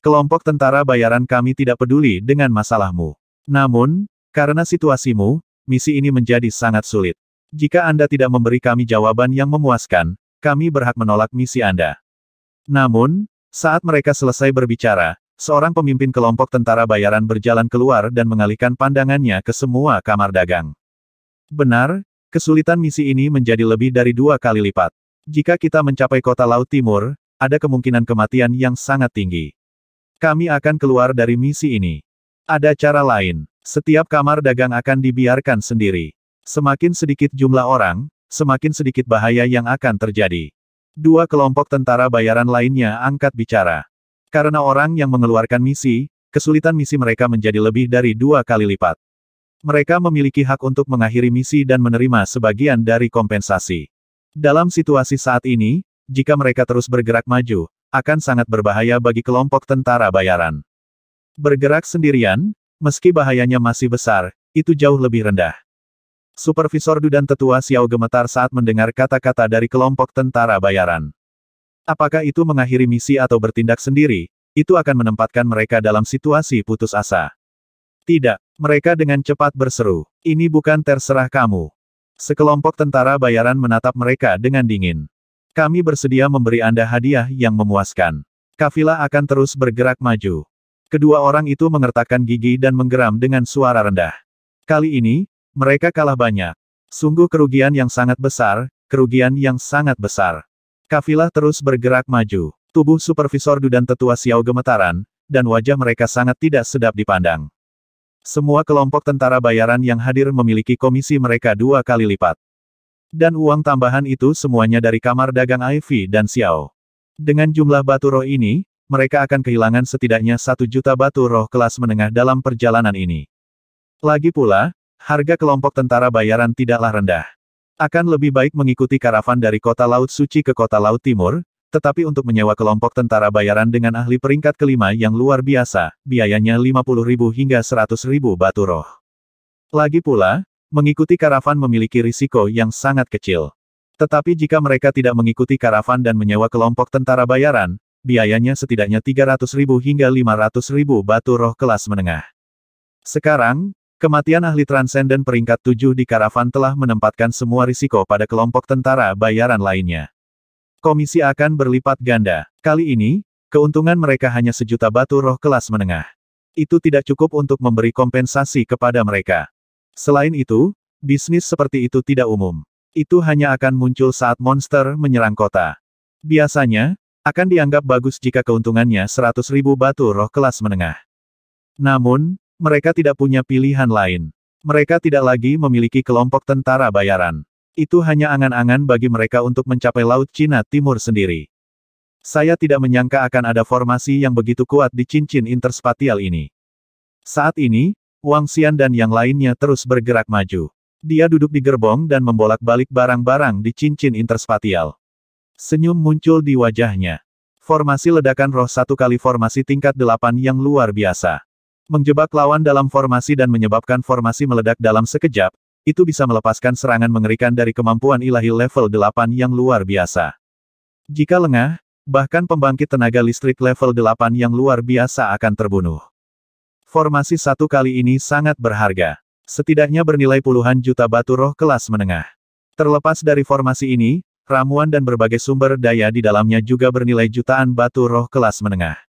Kelompok tentara bayaran kami tidak peduli dengan masalahmu. Namun, karena situasimu, misi ini menjadi sangat sulit. Jika Anda tidak memberi kami jawaban yang memuaskan, kami berhak menolak misi Anda. Namun, saat mereka selesai berbicara, seorang pemimpin kelompok tentara bayaran berjalan keluar dan mengalihkan pandangannya ke semua kamar dagang. Benar, kesulitan misi ini menjadi lebih dari dua kali lipat. Jika kita mencapai kota Laut Timur, ada kemungkinan kematian yang sangat tinggi. Kami akan keluar dari misi ini. Ada cara lain. Setiap kamar dagang akan dibiarkan sendiri. Semakin sedikit jumlah orang, semakin sedikit bahaya yang akan terjadi. Dua kelompok tentara bayaran lainnya angkat bicara. Karena orang yang mengeluarkan misi, kesulitan misi mereka menjadi lebih dari dua kali lipat. Mereka memiliki hak untuk mengakhiri misi dan menerima sebagian dari kompensasi. Dalam situasi saat ini, jika mereka terus bergerak maju, akan sangat berbahaya bagi kelompok tentara bayaran. Bergerak sendirian, meski bahayanya masih besar, itu jauh lebih rendah. Supervisor Dudan tetua Xiao gemetar saat mendengar kata-kata dari kelompok tentara bayaran. Apakah itu mengakhiri misi atau bertindak sendiri, itu akan menempatkan mereka dalam situasi putus asa. Tidak, mereka dengan cepat berseru, ini bukan terserah kamu. Sekelompok tentara bayaran menatap mereka dengan dingin. Kami bersedia memberi Anda hadiah yang memuaskan. Kafilah akan terus bergerak maju. Kedua orang itu mengertakkan gigi dan menggeram dengan suara rendah. Kali ini, mereka kalah banyak. Sungguh kerugian yang sangat besar, kerugian yang sangat besar. Kafilah terus bergerak maju. Tubuh supervisor Dudan tetua Xiao gemetaran, dan wajah mereka sangat tidak sedap dipandang. Semua kelompok tentara bayaran yang hadir memiliki komisi mereka dua kali lipat. Dan uang tambahan itu semuanya dari kamar dagang Ivy dan Xiao. Dengan jumlah batu roh ini, mereka akan kehilangan setidaknya satu juta batu roh kelas menengah dalam perjalanan ini. Lagi pula, Harga kelompok tentara bayaran tidaklah rendah. Akan lebih baik mengikuti karavan dari kota Laut Suci ke kota Laut Timur, tetapi untuk menyewa kelompok tentara bayaran dengan ahli peringkat kelima yang luar biasa, biayanya 50.000 hingga 100.000 batu roh. Lagi pula, mengikuti karavan memiliki risiko yang sangat kecil. Tetapi jika mereka tidak mengikuti karavan dan menyewa kelompok tentara bayaran, biayanya setidaknya 300.000 hingga 500.000 batu roh kelas menengah. Sekarang, Kematian ahli transenden peringkat 7 di karavan telah menempatkan semua risiko pada kelompok tentara bayaran lainnya. Komisi akan berlipat ganda. Kali ini, keuntungan mereka hanya sejuta batu roh kelas menengah. Itu tidak cukup untuk memberi kompensasi kepada mereka. Selain itu, bisnis seperti itu tidak umum. Itu hanya akan muncul saat monster menyerang kota. Biasanya, akan dianggap bagus jika keuntungannya 100.000 batu roh kelas menengah. Namun, mereka tidak punya pilihan lain. Mereka tidak lagi memiliki kelompok tentara bayaran. Itu hanya angan-angan bagi mereka untuk mencapai Laut Cina Timur sendiri. Saya tidak menyangka akan ada formasi yang begitu kuat di cincin interspatial ini. Saat ini, Wang Xian dan yang lainnya terus bergerak maju. Dia duduk di gerbong dan membolak-balik barang-barang di cincin interspatial. Senyum muncul di wajahnya. Formasi ledakan roh satu kali formasi tingkat delapan yang luar biasa. Menjebak lawan dalam formasi dan menyebabkan formasi meledak dalam sekejap, itu bisa melepaskan serangan mengerikan dari kemampuan ilahi level 8 yang luar biasa. Jika lengah, bahkan pembangkit tenaga listrik level 8 yang luar biasa akan terbunuh. Formasi satu kali ini sangat berharga. Setidaknya bernilai puluhan juta batu roh kelas menengah. Terlepas dari formasi ini, ramuan dan berbagai sumber daya di dalamnya juga bernilai jutaan batu roh kelas menengah.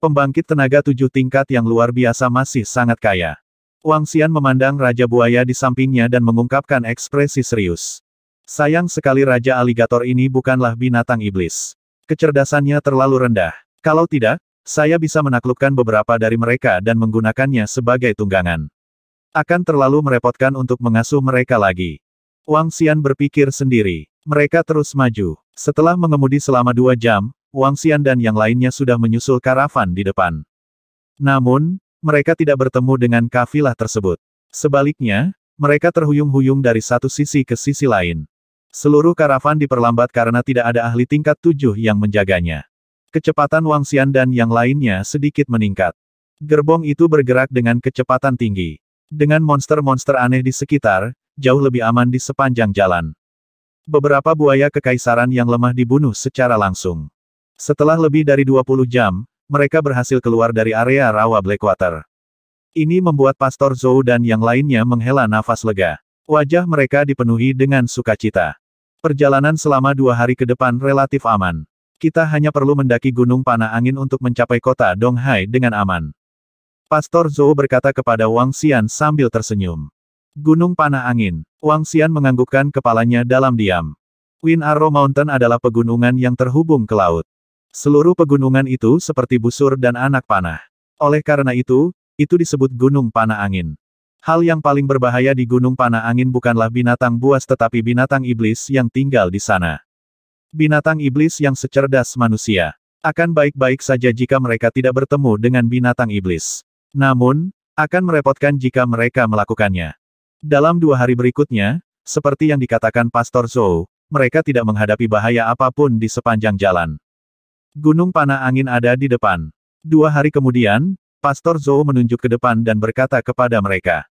Pembangkit tenaga tujuh tingkat yang luar biasa masih sangat kaya. Wang Xian memandang Raja Buaya di sampingnya dan mengungkapkan ekspresi serius. Sayang sekali Raja Aligator ini bukanlah binatang iblis. Kecerdasannya terlalu rendah. Kalau tidak, saya bisa menaklukkan beberapa dari mereka dan menggunakannya sebagai tunggangan. Akan terlalu merepotkan untuk mengasuh mereka lagi. Wang Xian berpikir sendiri. Mereka terus maju. Setelah mengemudi selama dua jam, Wang Xian dan yang lainnya sudah menyusul karavan di depan. Namun, mereka tidak bertemu dengan kafilah tersebut. Sebaliknya, mereka terhuyung-huyung dari satu sisi ke sisi lain. Seluruh karavan diperlambat karena tidak ada ahli tingkat tujuh yang menjaganya. Kecepatan Wang Xian dan yang lainnya sedikit meningkat. Gerbong itu bergerak dengan kecepatan tinggi. Dengan monster-monster aneh di sekitar, jauh lebih aman di sepanjang jalan. Beberapa buaya kekaisaran yang lemah dibunuh secara langsung. Setelah lebih dari 20 jam, mereka berhasil keluar dari area rawa Blackwater. Ini membuat Pastor Zhou dan yang lainnya menghela nafas lega. Wajah mereka dipenuhi dengan sukacita. Perjalanan selama dua hari ke depan relatif aman. Kita hanya perlu mendaki Gunung Panah Angin untuk mencapai kota Donghai dengan aman. Pastor Zhou berkata kepada Wang Xian sambil tersenyum. Gunung Panah Angin. Wang Xian menganggukkan kepalanya dalam diam. Win Arrow Mountain adalah pegunungan yang terhubung ke laut. Seluruh pegunungan itu seperti busur dan anak panah. Oleh karena itu, itu disebut Gunung Panah Angin. Hal yang paling berbahaya di Gunung Panah Angin bukanlah binatang buas tetapi binatang iblis yang tinggal di sana. Binatang iblis yang secerdas manusia. Akan baik-baik saja jika mereka tidak bertemu dengan binatang iblis. Namun, akan merepotkan jika mereka melakukannya. Dalam dua hari berikutnya, seperti yang dikatakan Pastor Zhou, mereka tidak menghadapi bahaya apapun di sepanjang jalan. Gunung panah angin ada di depan. Dua hari kemudian, Pastor Zhou menunjuk ke depan dan berkata kepada mereka.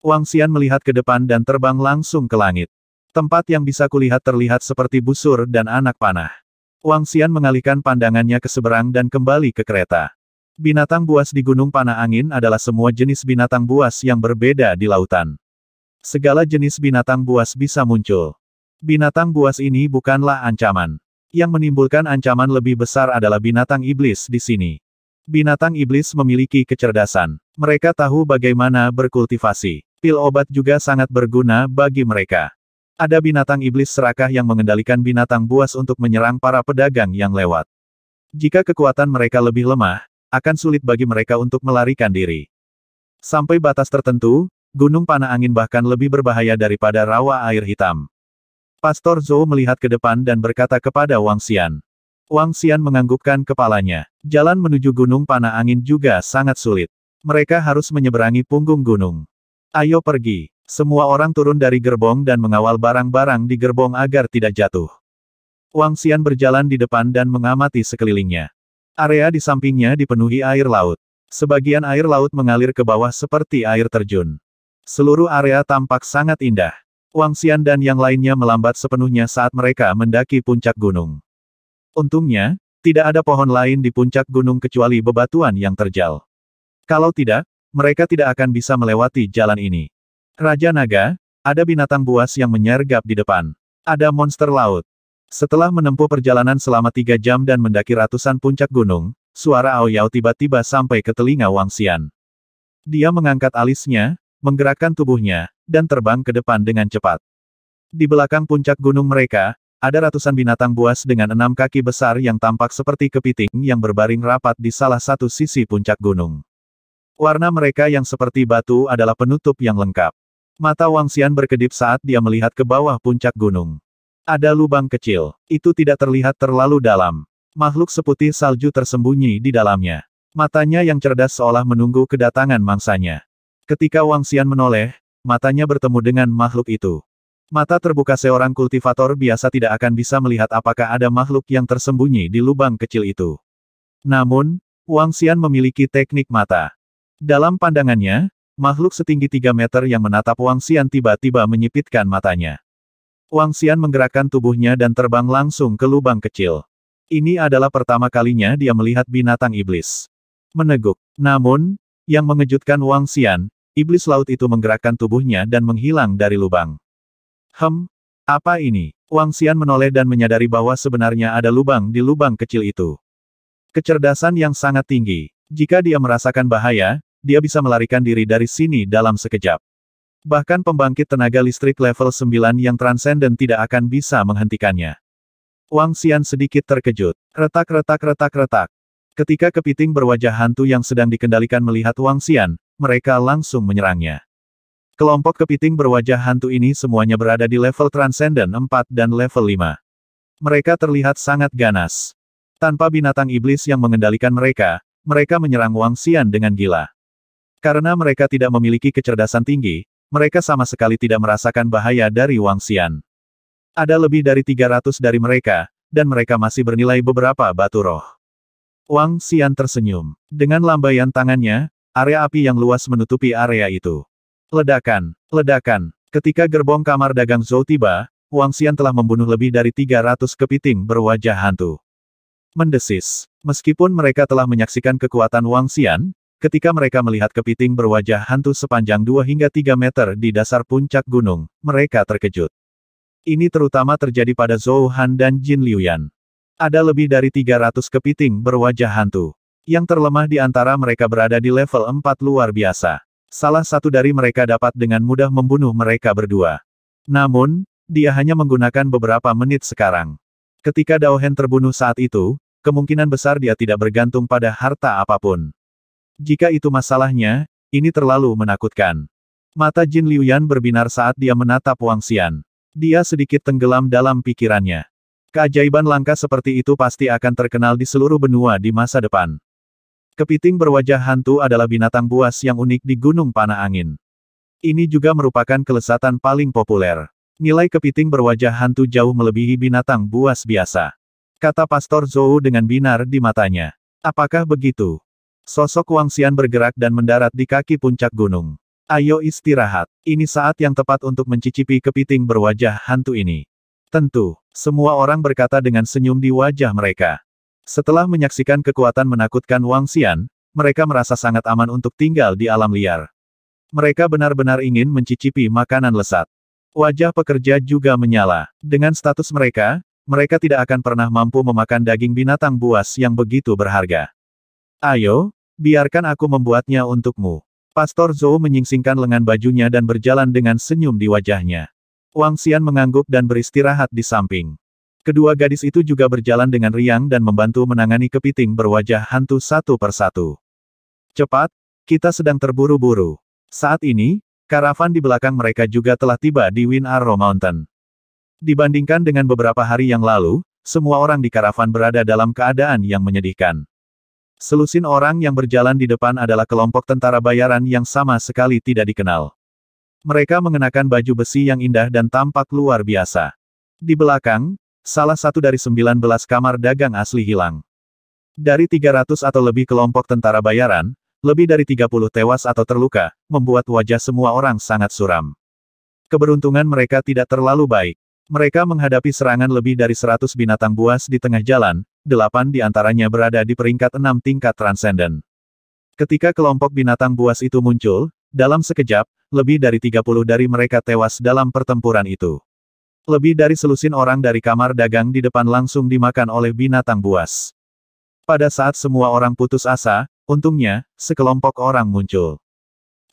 Wang Xian melihat ke depan dan terbang langsung ke langit. Tempat yang bisa kulihat terlihat seperti busur dan anak panah. Wang Xian mengalihkan pandangannya ke seberang dan kembali ke kereta. Binatang buas di Gunung Panah Angin adalah semua jenis binatang buas yang berbeda di lautan. Segala jenis binatang buas bisa muncul. Binatang buas ini bukanlah ancaman. Yang menimbulkan ancaman lebih besar adalah binatang iblis di sini. Binatang iblis memiliki kecerdasan. Mereka tahu bagaimana berkultivasi. Pil obat juga sangat berguna bagi mereka. Ada binatang iblis serakah yang mengendalikan binatang buas untuk menyerang para pedagang yang lewat. Jika kekuatan mereka lebih lemah, akan sulit bagi mereka untuk melarikan diri. Sampai batas tertentu, gunung panah angin bahkan lebih berbahaya daripada rawa air hitam. Pastor Zhou melihat ke depan dan berkata kepada Wang Xian. Wang Xian menganggukkan kepalanya. Jalan menuju Gunung Panah Angin juga sangat sulit. Mereka harus menyeberangi punggung gunung. Ayo pergi. Semua orang turun dari gerbong dan mengawal barang-barang di gerbong agar tidak jatuh. Wang Xian berjalan di depan dan mengamati sekelilingnya. Area di sampingnya dipenuhi air laut. Sebagian air laut mengalir ke bawah seperti air terjun. Seluruh area tampak sangat indah. Wang Xian dan yang lainnya melambat sepenuhnya saat mereka mendaki puncak gunung. Untungnya, tidak ada pohon lain di puncak gunung kecuali bebatuan yang terjal. Kalau tidak, mereka tidak akan bisa melewati jalan ini. Raja Naga, ada binatang buas yang menyergap di depan. Ada monster laut. Setelah menempuh perjalanan selama tiga jam dan mendaki ratusan puncak gunung, suara Ao Yao tiba-tiba sampai ke telinga Wang Xian. Dia mengangkat alisnya, menggerakkan tubuhnya, dan terbang ke depan dengan cepat. Di belakang puncak gunung mereka, ada ratusan binatang buas dengan enam kaki besar yang tampak seperti kepiting yang berbaring rapat di salah satu sisi puncak gunung. Warna mereka yang seperti batu adalah penutup yang lengkap. Mata Wang Xian berkedip saat dia melihat ke bawah puncak gunung. Ada lubang kecil. Itu tidak terlihat terlalu dalam. Makhluk seputih salju tersembunyi di dalamnya. Matanya yang cerdas seolah menunggu kedatangan mangsanya. Ketika Wang Xian menoleh, matanya bertemu dengan makhluk itu. Mata terbuka seorang kultivator biasa tidak akan bisa melihat apakah ada makhluk yang tersembunyi di lubang kecil itu. Namun, Wang Xian memiliki teknik mata. Dalam pandangannya, makhluk setinggi 3 meter yang menatap Wang Xian tiba-tiba menyipitkan matanya. Wang Xian menggerakkan tubuhnya dan terbang langsung ke lubang kecil. Ini adalah pertama kalinya dia melihat binatang iblis. Meneguk. Namun, yang mengejutkan Wang Xian, Iblis laut itu menggerakkan tubuhnya dan menghilang dari lubang. Hem, apa ini? Wang Xian menoleh dan menyadari bahwa sebenarnya ada lubang di lubang kecil itu. Kecerdasan yang sangat tinggi. Jika dia merasakan bahaya, dia bisa melarikan diri dari sini dalam sekejap. Bahkan pembangkit tenaga listrik level 9 yang transenden tidak akan bisa menghentikannya. Wang Xian sedikit terkejut. Retak-retak-retak-retak. Ketika kepiting berwajah hantu yang sedang dikendalikan melihat Wang Xian, mereka langsung menyerangnya. Kelompok kepiting berwajah hantu ini semuanya berada di level Transcendent 4 dan level 5. Mereka terlihat sangat ganas. Tanpa binatang iblis yang mengendalikan mereka, mereka menyerang Wang Xian dengan gila. Karena mereka tidak memiliki kecerdasan tinggi, mereka sama sekali tidak merasakan bahaya dari Wang Xian. Ada lebih dari 300 dari mereka, dan mereka masih bernilai beberapa batu roh. Wang Xian tersenyum. Dengan lambaian tangannya, area api yang luas menutupi area itu. Ledakan, ledakan. Ketika gerbong kamar dagang Zhou tiba, Wang Xian telah membunuh lebih dari 300 kepiting berwajah hantu. Mendesis. Meskipun mereka telah menyaksikan kekuatan Wang Xian, ketika mereka melihat kepiting berwajah hantu sepanjang 2 hingga 3 meter di dasar puncak gunung, mereka terkejut. Ini terutama terjadi pada Zhou Han dan Jin Liuyan. Ada lebih dari 300 kepiting berwajah hantu. Yang terlemah di antara mereka berada di level 4 luar biasa. Salah satu dari mereka dapat dengan mudah membunuh mereka berdua. Namun, dia hanya menggunakan beberapa menit sekarang. Ketika Daohen terbunuh saat itu, kemungkinan besar dia tidak bergantung pada harta apapun. Jika itu masalahnya, ini terlalu menakutkan. Mata Jin Liuyan berbinar saat dia menatap Wang Xian. Dia sedikit tenggelam dalam pikirannya. Keajaiban langka seperti itu pasti akan terkenal di seluruh benua di masa depan. Kepiting berwajah hantu adalah binatang buas yang unik di Gunung Panah Angin. Ini juga merupakan kelesatan paling populer. Nilai kepiting berwajah hantu jauh melebihi binatang buas biasa. Kata Pastor Zhou dengan binar di matanya. Apakah begitu? Sosok Wang Xian bergerak dan mendarat di kaki puncak gunung. Ayo istirahat. Ini saat yang tepat untuk mencicipi kepiting berwajah hantu ini. Tentu. Semua orang berkata dengan senyum di wajah mereka. Setelah menyaksikan kekuatan menakutkan Wang Xian, mereka merasa sangat aman untuk tinggal di alam liar. Mereka benar-benar ingin mencicipi makanan lesat. Wajah pekerja juga menyala. Dengan status mereka, mereka tidak akan pernah mampu memakan daging binatang buas yang begitu berharga. Ayo, biarkan aku membuatnya untukmu. Pastor Zhou menyingsingkan lengan bajunya dan berjalan dengan senyum di wajahnya. Wang Xian mengangguk dan beristirahat di samping. Kedua gadis itu juga berjalan dengan riang dan membantu menangani kepiting berwajah hantu satu persatu. Cepat, kita sedang terburu-buru. Saat ini, karavan di belakang mereka juga telah tiba di Win Arrow Mountain. Dibandingkan dengan beberapa hari yang lalu, semua orang di karavan berada dalam keadaan yang menyedihkan. Selusin orang yang berjalan di depan adalah kelompok tentara bayaran yang sama sekali tidak dikenal. Mereka mengenakan baju besi yang indah dan tampak luar biasa. Di belakang, salah satu dari 19 kamar dagang asli hilang. Dari 300 atau lebih kelompok tentara bayaran, lebih dari 30 tewas atau terluka, membuat wajah semua orang sangat suram. Keberuntungan mereka tidak terlalu baik. Mereka menghadapi serangan lebih dari 100 binatang buas di tengah jalan, delapan di antaranya berada di peringkat enam tingkat transenden. Ketika kelompok binatang buas itu muncul, dalam sekejap, lebih dari 30 dari mereka tewas dalam pertempuran itu. Lebih dari selusin orang dari kamar dagang di depan langsung dimakan oleh binatang buas. Pada saat semua orang putus asa, untungnya, sekelompok orang muncul.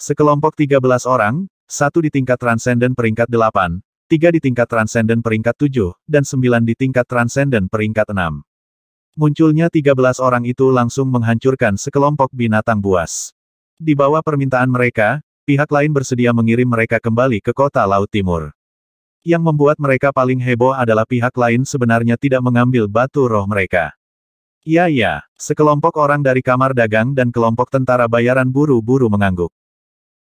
Sekelompok 13 orang, satu di tingkat transenden peringkat 8, tiga di tingkat transenden peringkat 7, dan 9 di tingkat transenden peringkat 6. Munculnya 13 orang itu langsung menghancurkan sekelompok binatang buas. Di bawah permintaan mereka, Pihak lain bersedia mengirim mereka kembali ke kota Laut Timur. Yang membuat mereka paling heboh adalah pihak lain sebenarnya tidak mengambil batu roh mereka. Ya ya, sekelompok orang dari kamar dagang dan kelompok tentara bayaran buru-buru mengangguk.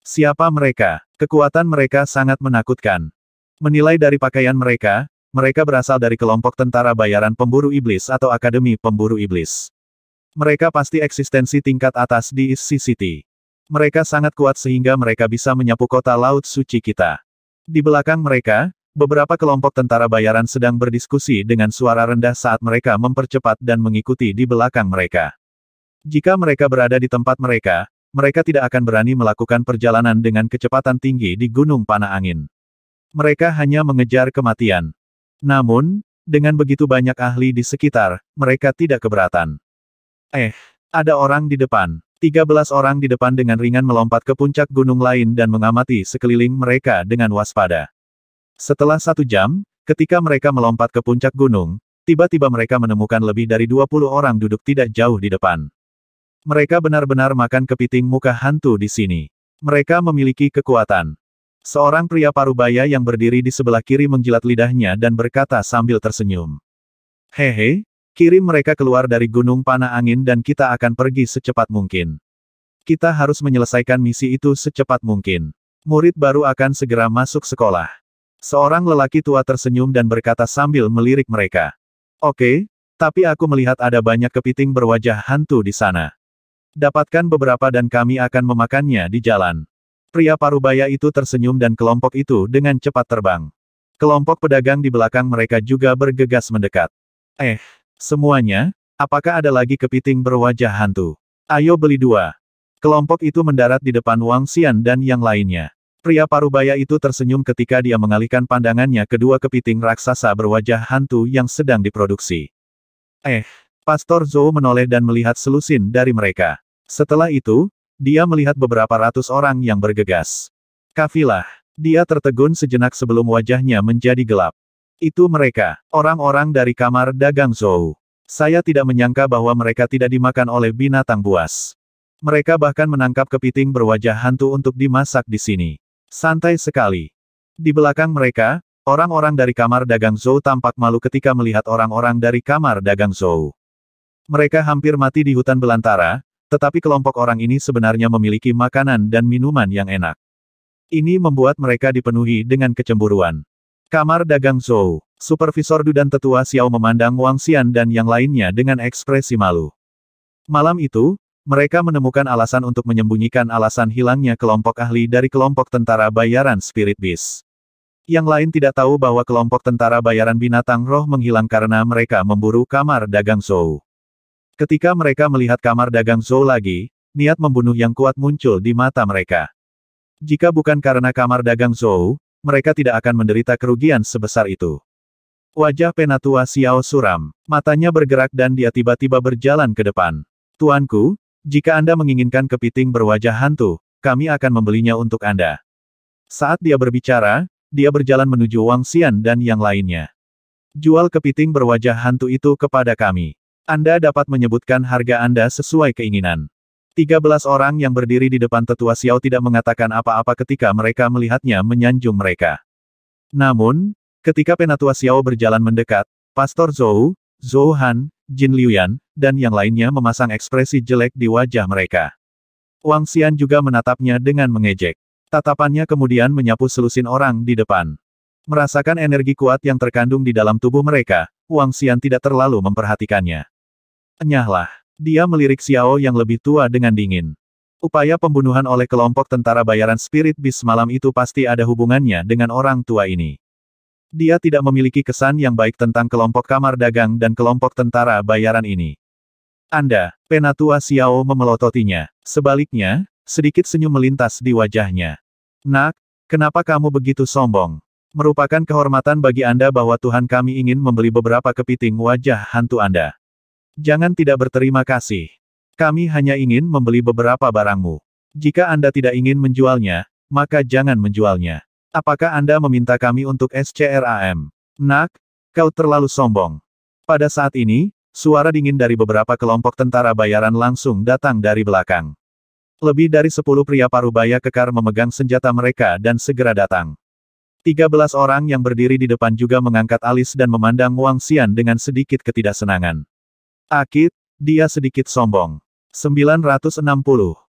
Siapa mereka? Kekuatan mereka sangat menakutkan. Menilai dari pakaian mereka, mereka berasal dari kelompok tentara bayaran pemburu iblis atau Akademi Pemburu Iblis. Mereka pasti eksistensi tingkat atas di East City. Mereka sangat kuat sehingga mereka bisa menyapu kota Laut Suci kita. Di belakang mereka, beberapa kelompok tentara bayaran sedang berdiskusi dengan suara rendah saat mereka mempercepat dan mengikuti di belakang mereka. Jika mereka berada di tempat mereka, mereka tidak akan berani melakukan perjalanan dengan kecepatan tinggi di Gunung Panah Angin. Mereka hanya mengejar kematian. Namun, dengan begitu banyak ahli di sekitar, mereka tidak keberatan. Eh, ada orang di depan. 13 orang di depan dengan ringan melompat ke puncak gunung lain dan mengamati sekeliling mereka dengan waspada. Setelah satu jam, ketika mereka melompat ke puncak gunung, tiba-tiba mereka menemukan lebih dari dua puluh orang duduk tidak jauh di depan. Mereka benar-benar makan kepiting muka hantu di sini. Mereka memiliki kekuatan. Seorang pria parubaya yang berdiri di sebelah kiri menjilat lidahnya dan berkata sambil tersenyum. Hehe, Kirim mereka keluar dari Gunung Panah Angin dan kita akan pergi secepat mungkin. Kita harus menyelesaikan misi itu secepat mungkin. Murid baru akan segera masuk sekolah. Seorang lelaki tua tersenyum dan berkata sambil melirik mereka. Oke, tapi aku melihat ada banyak kepiting berwajah hantu di sana. Dapatkan beberapa dan kami akan memakannya di jalan. Pria parubaya itu tersenyum dan kelompok itu dengan cepat terbang. Kelompok pedagang di belakang mereka juga bergegas mendekat. Eh, Semuanya, apakah ada lagi kepiting berwajah hantu? Ayo beli dua. Kelompok itu mendarat di depan Wang Xian dan yang lainnya. Pria parubaya itu tersenyum ketika dia mengalihkan pandangannya ke dua kepiting raksasa berwajah hantu yang sedang diproduksi. Eh, Pastor Zhou menoleh dan melihat selusin dari mereka. Setelah itu, dia melihat beberapa ratus orang yang bergegas. Kafilah, dia tertegun sejenak sebelum wajahnya menjadi gelap. Itu mereka, orang-orang dari kamar dagang Zhou. Saya tidak menyangka bahwa mereka tidak dimakan oleh binatang buas. Mereka bahkan menangkap kepiting berwajah hantu untuk dimasak di sini. Santai sekali. Di belakang mereka, orang-orang dari kamar dagang Zhou tampak malu ketika melihat orang-orang dari kamar dagang Zhou. Mereka hampir mati di hutan belantara, tetapi kelompok orang ini sebenarnya memiliki makanan dan minuman yang enak. Ini membuat mereka dipenuhi dengan kecemburuan. Kamar dagang Zhou. Supervisor Du dan tetua Xiao memandang Wang Xian dan yang lainnya dengan ekspresi malu. Malam itu, mereka menemukan alasan untuk menyembunyikan alasan hilangnya kelompok ahli dari kelompok tentara bayaran Spirit Beast. Yang lain tidak tahu bahwa kelompok tentara bayaran binatang roh menghilang karena mereka memburu kamar dagang Zhou. Ketika mereka melihat kamar dagang Zhou lagi, niat membunuh yang kuat muncul di mata mereka. Jika bukan karena kamar dagang Zhou, mereka tidak akan menderita kerugian sebesar itu. Wajah penatua Xiao suram, matanya bergerak dan dia tiba-tiba berjalan ke depan. Tuanku, jika Anda menginginkan kepiting berwajah hantu, kami akan membelinya untuk Anda. Saat dia berbicara, dia berjalan menuju Wang Xian dan yang lainnya. Jual kepiting berwajah hantu itu kepada kami. Anda dapat menyebutkan harga Anda sesuai keinginan. 13 orang yang berdiri di depan tetua Xiao tidak mengatakan apa-apa ketika mereka melihatnya menyanjung mereka. Namun, ketika penatua Xiao berjalan mendekat, Pastor Zhou, Zhou Han, Jin Liuyan, dan yang lainnya memasang ekspresi jelek di wajah mereka. Wang Xian juga menatapnya dengan mengejek. Tatapannya kemudian menyapu selusin orang di depan. Merasakan energi kuat yang terkandung di dalam tubuh mereka, Wang Xian tidak terlalu memperhatikannya. Enyahlah. Dia melirik Xiao yang lebih tua dengan dingin. Upaya pembunuhan oleh kelompok tentara bayaran Spirit bis malam itu pasti ada hubungannya dengan orang tua ini. Dia tidak memiliki kesan yang baik tentang kelompok kamar dagang dan kelompok tentara bayaran ini. Anda, penatua Xiao memelototinya. Sebaliknya, sedikit senyum melintas di wajahnya. Nak, kenapa kamu begitu sombong? Merupakan kehormatan bagi Anda bahwa Tuhan kami ingin membeli beberapa kepiting wajah hantu Anda. Jangan tidak berterima kasih. Kami hanya ingin membeli beberapa barangmu. Jika Anda tidak ingin menjualnya, maka jangan menjualnya. Apakah Anda meminta kami untuk SCRAM? Nak, kau terlalu sombong. Pada saat ini, suara dingin dari beberapa kelompok tentara bayaran langsung datang dari belakang. Lebih dari sepuluh pria parubaya kekar memegang senjata mereka dan segera datang. Tiga belas orang yang berdiri di depan juga mengangkat alis dan memandang Wang Xian dengan sedikit ketidaksenangan. Akit, dia sedikit sombong. 960.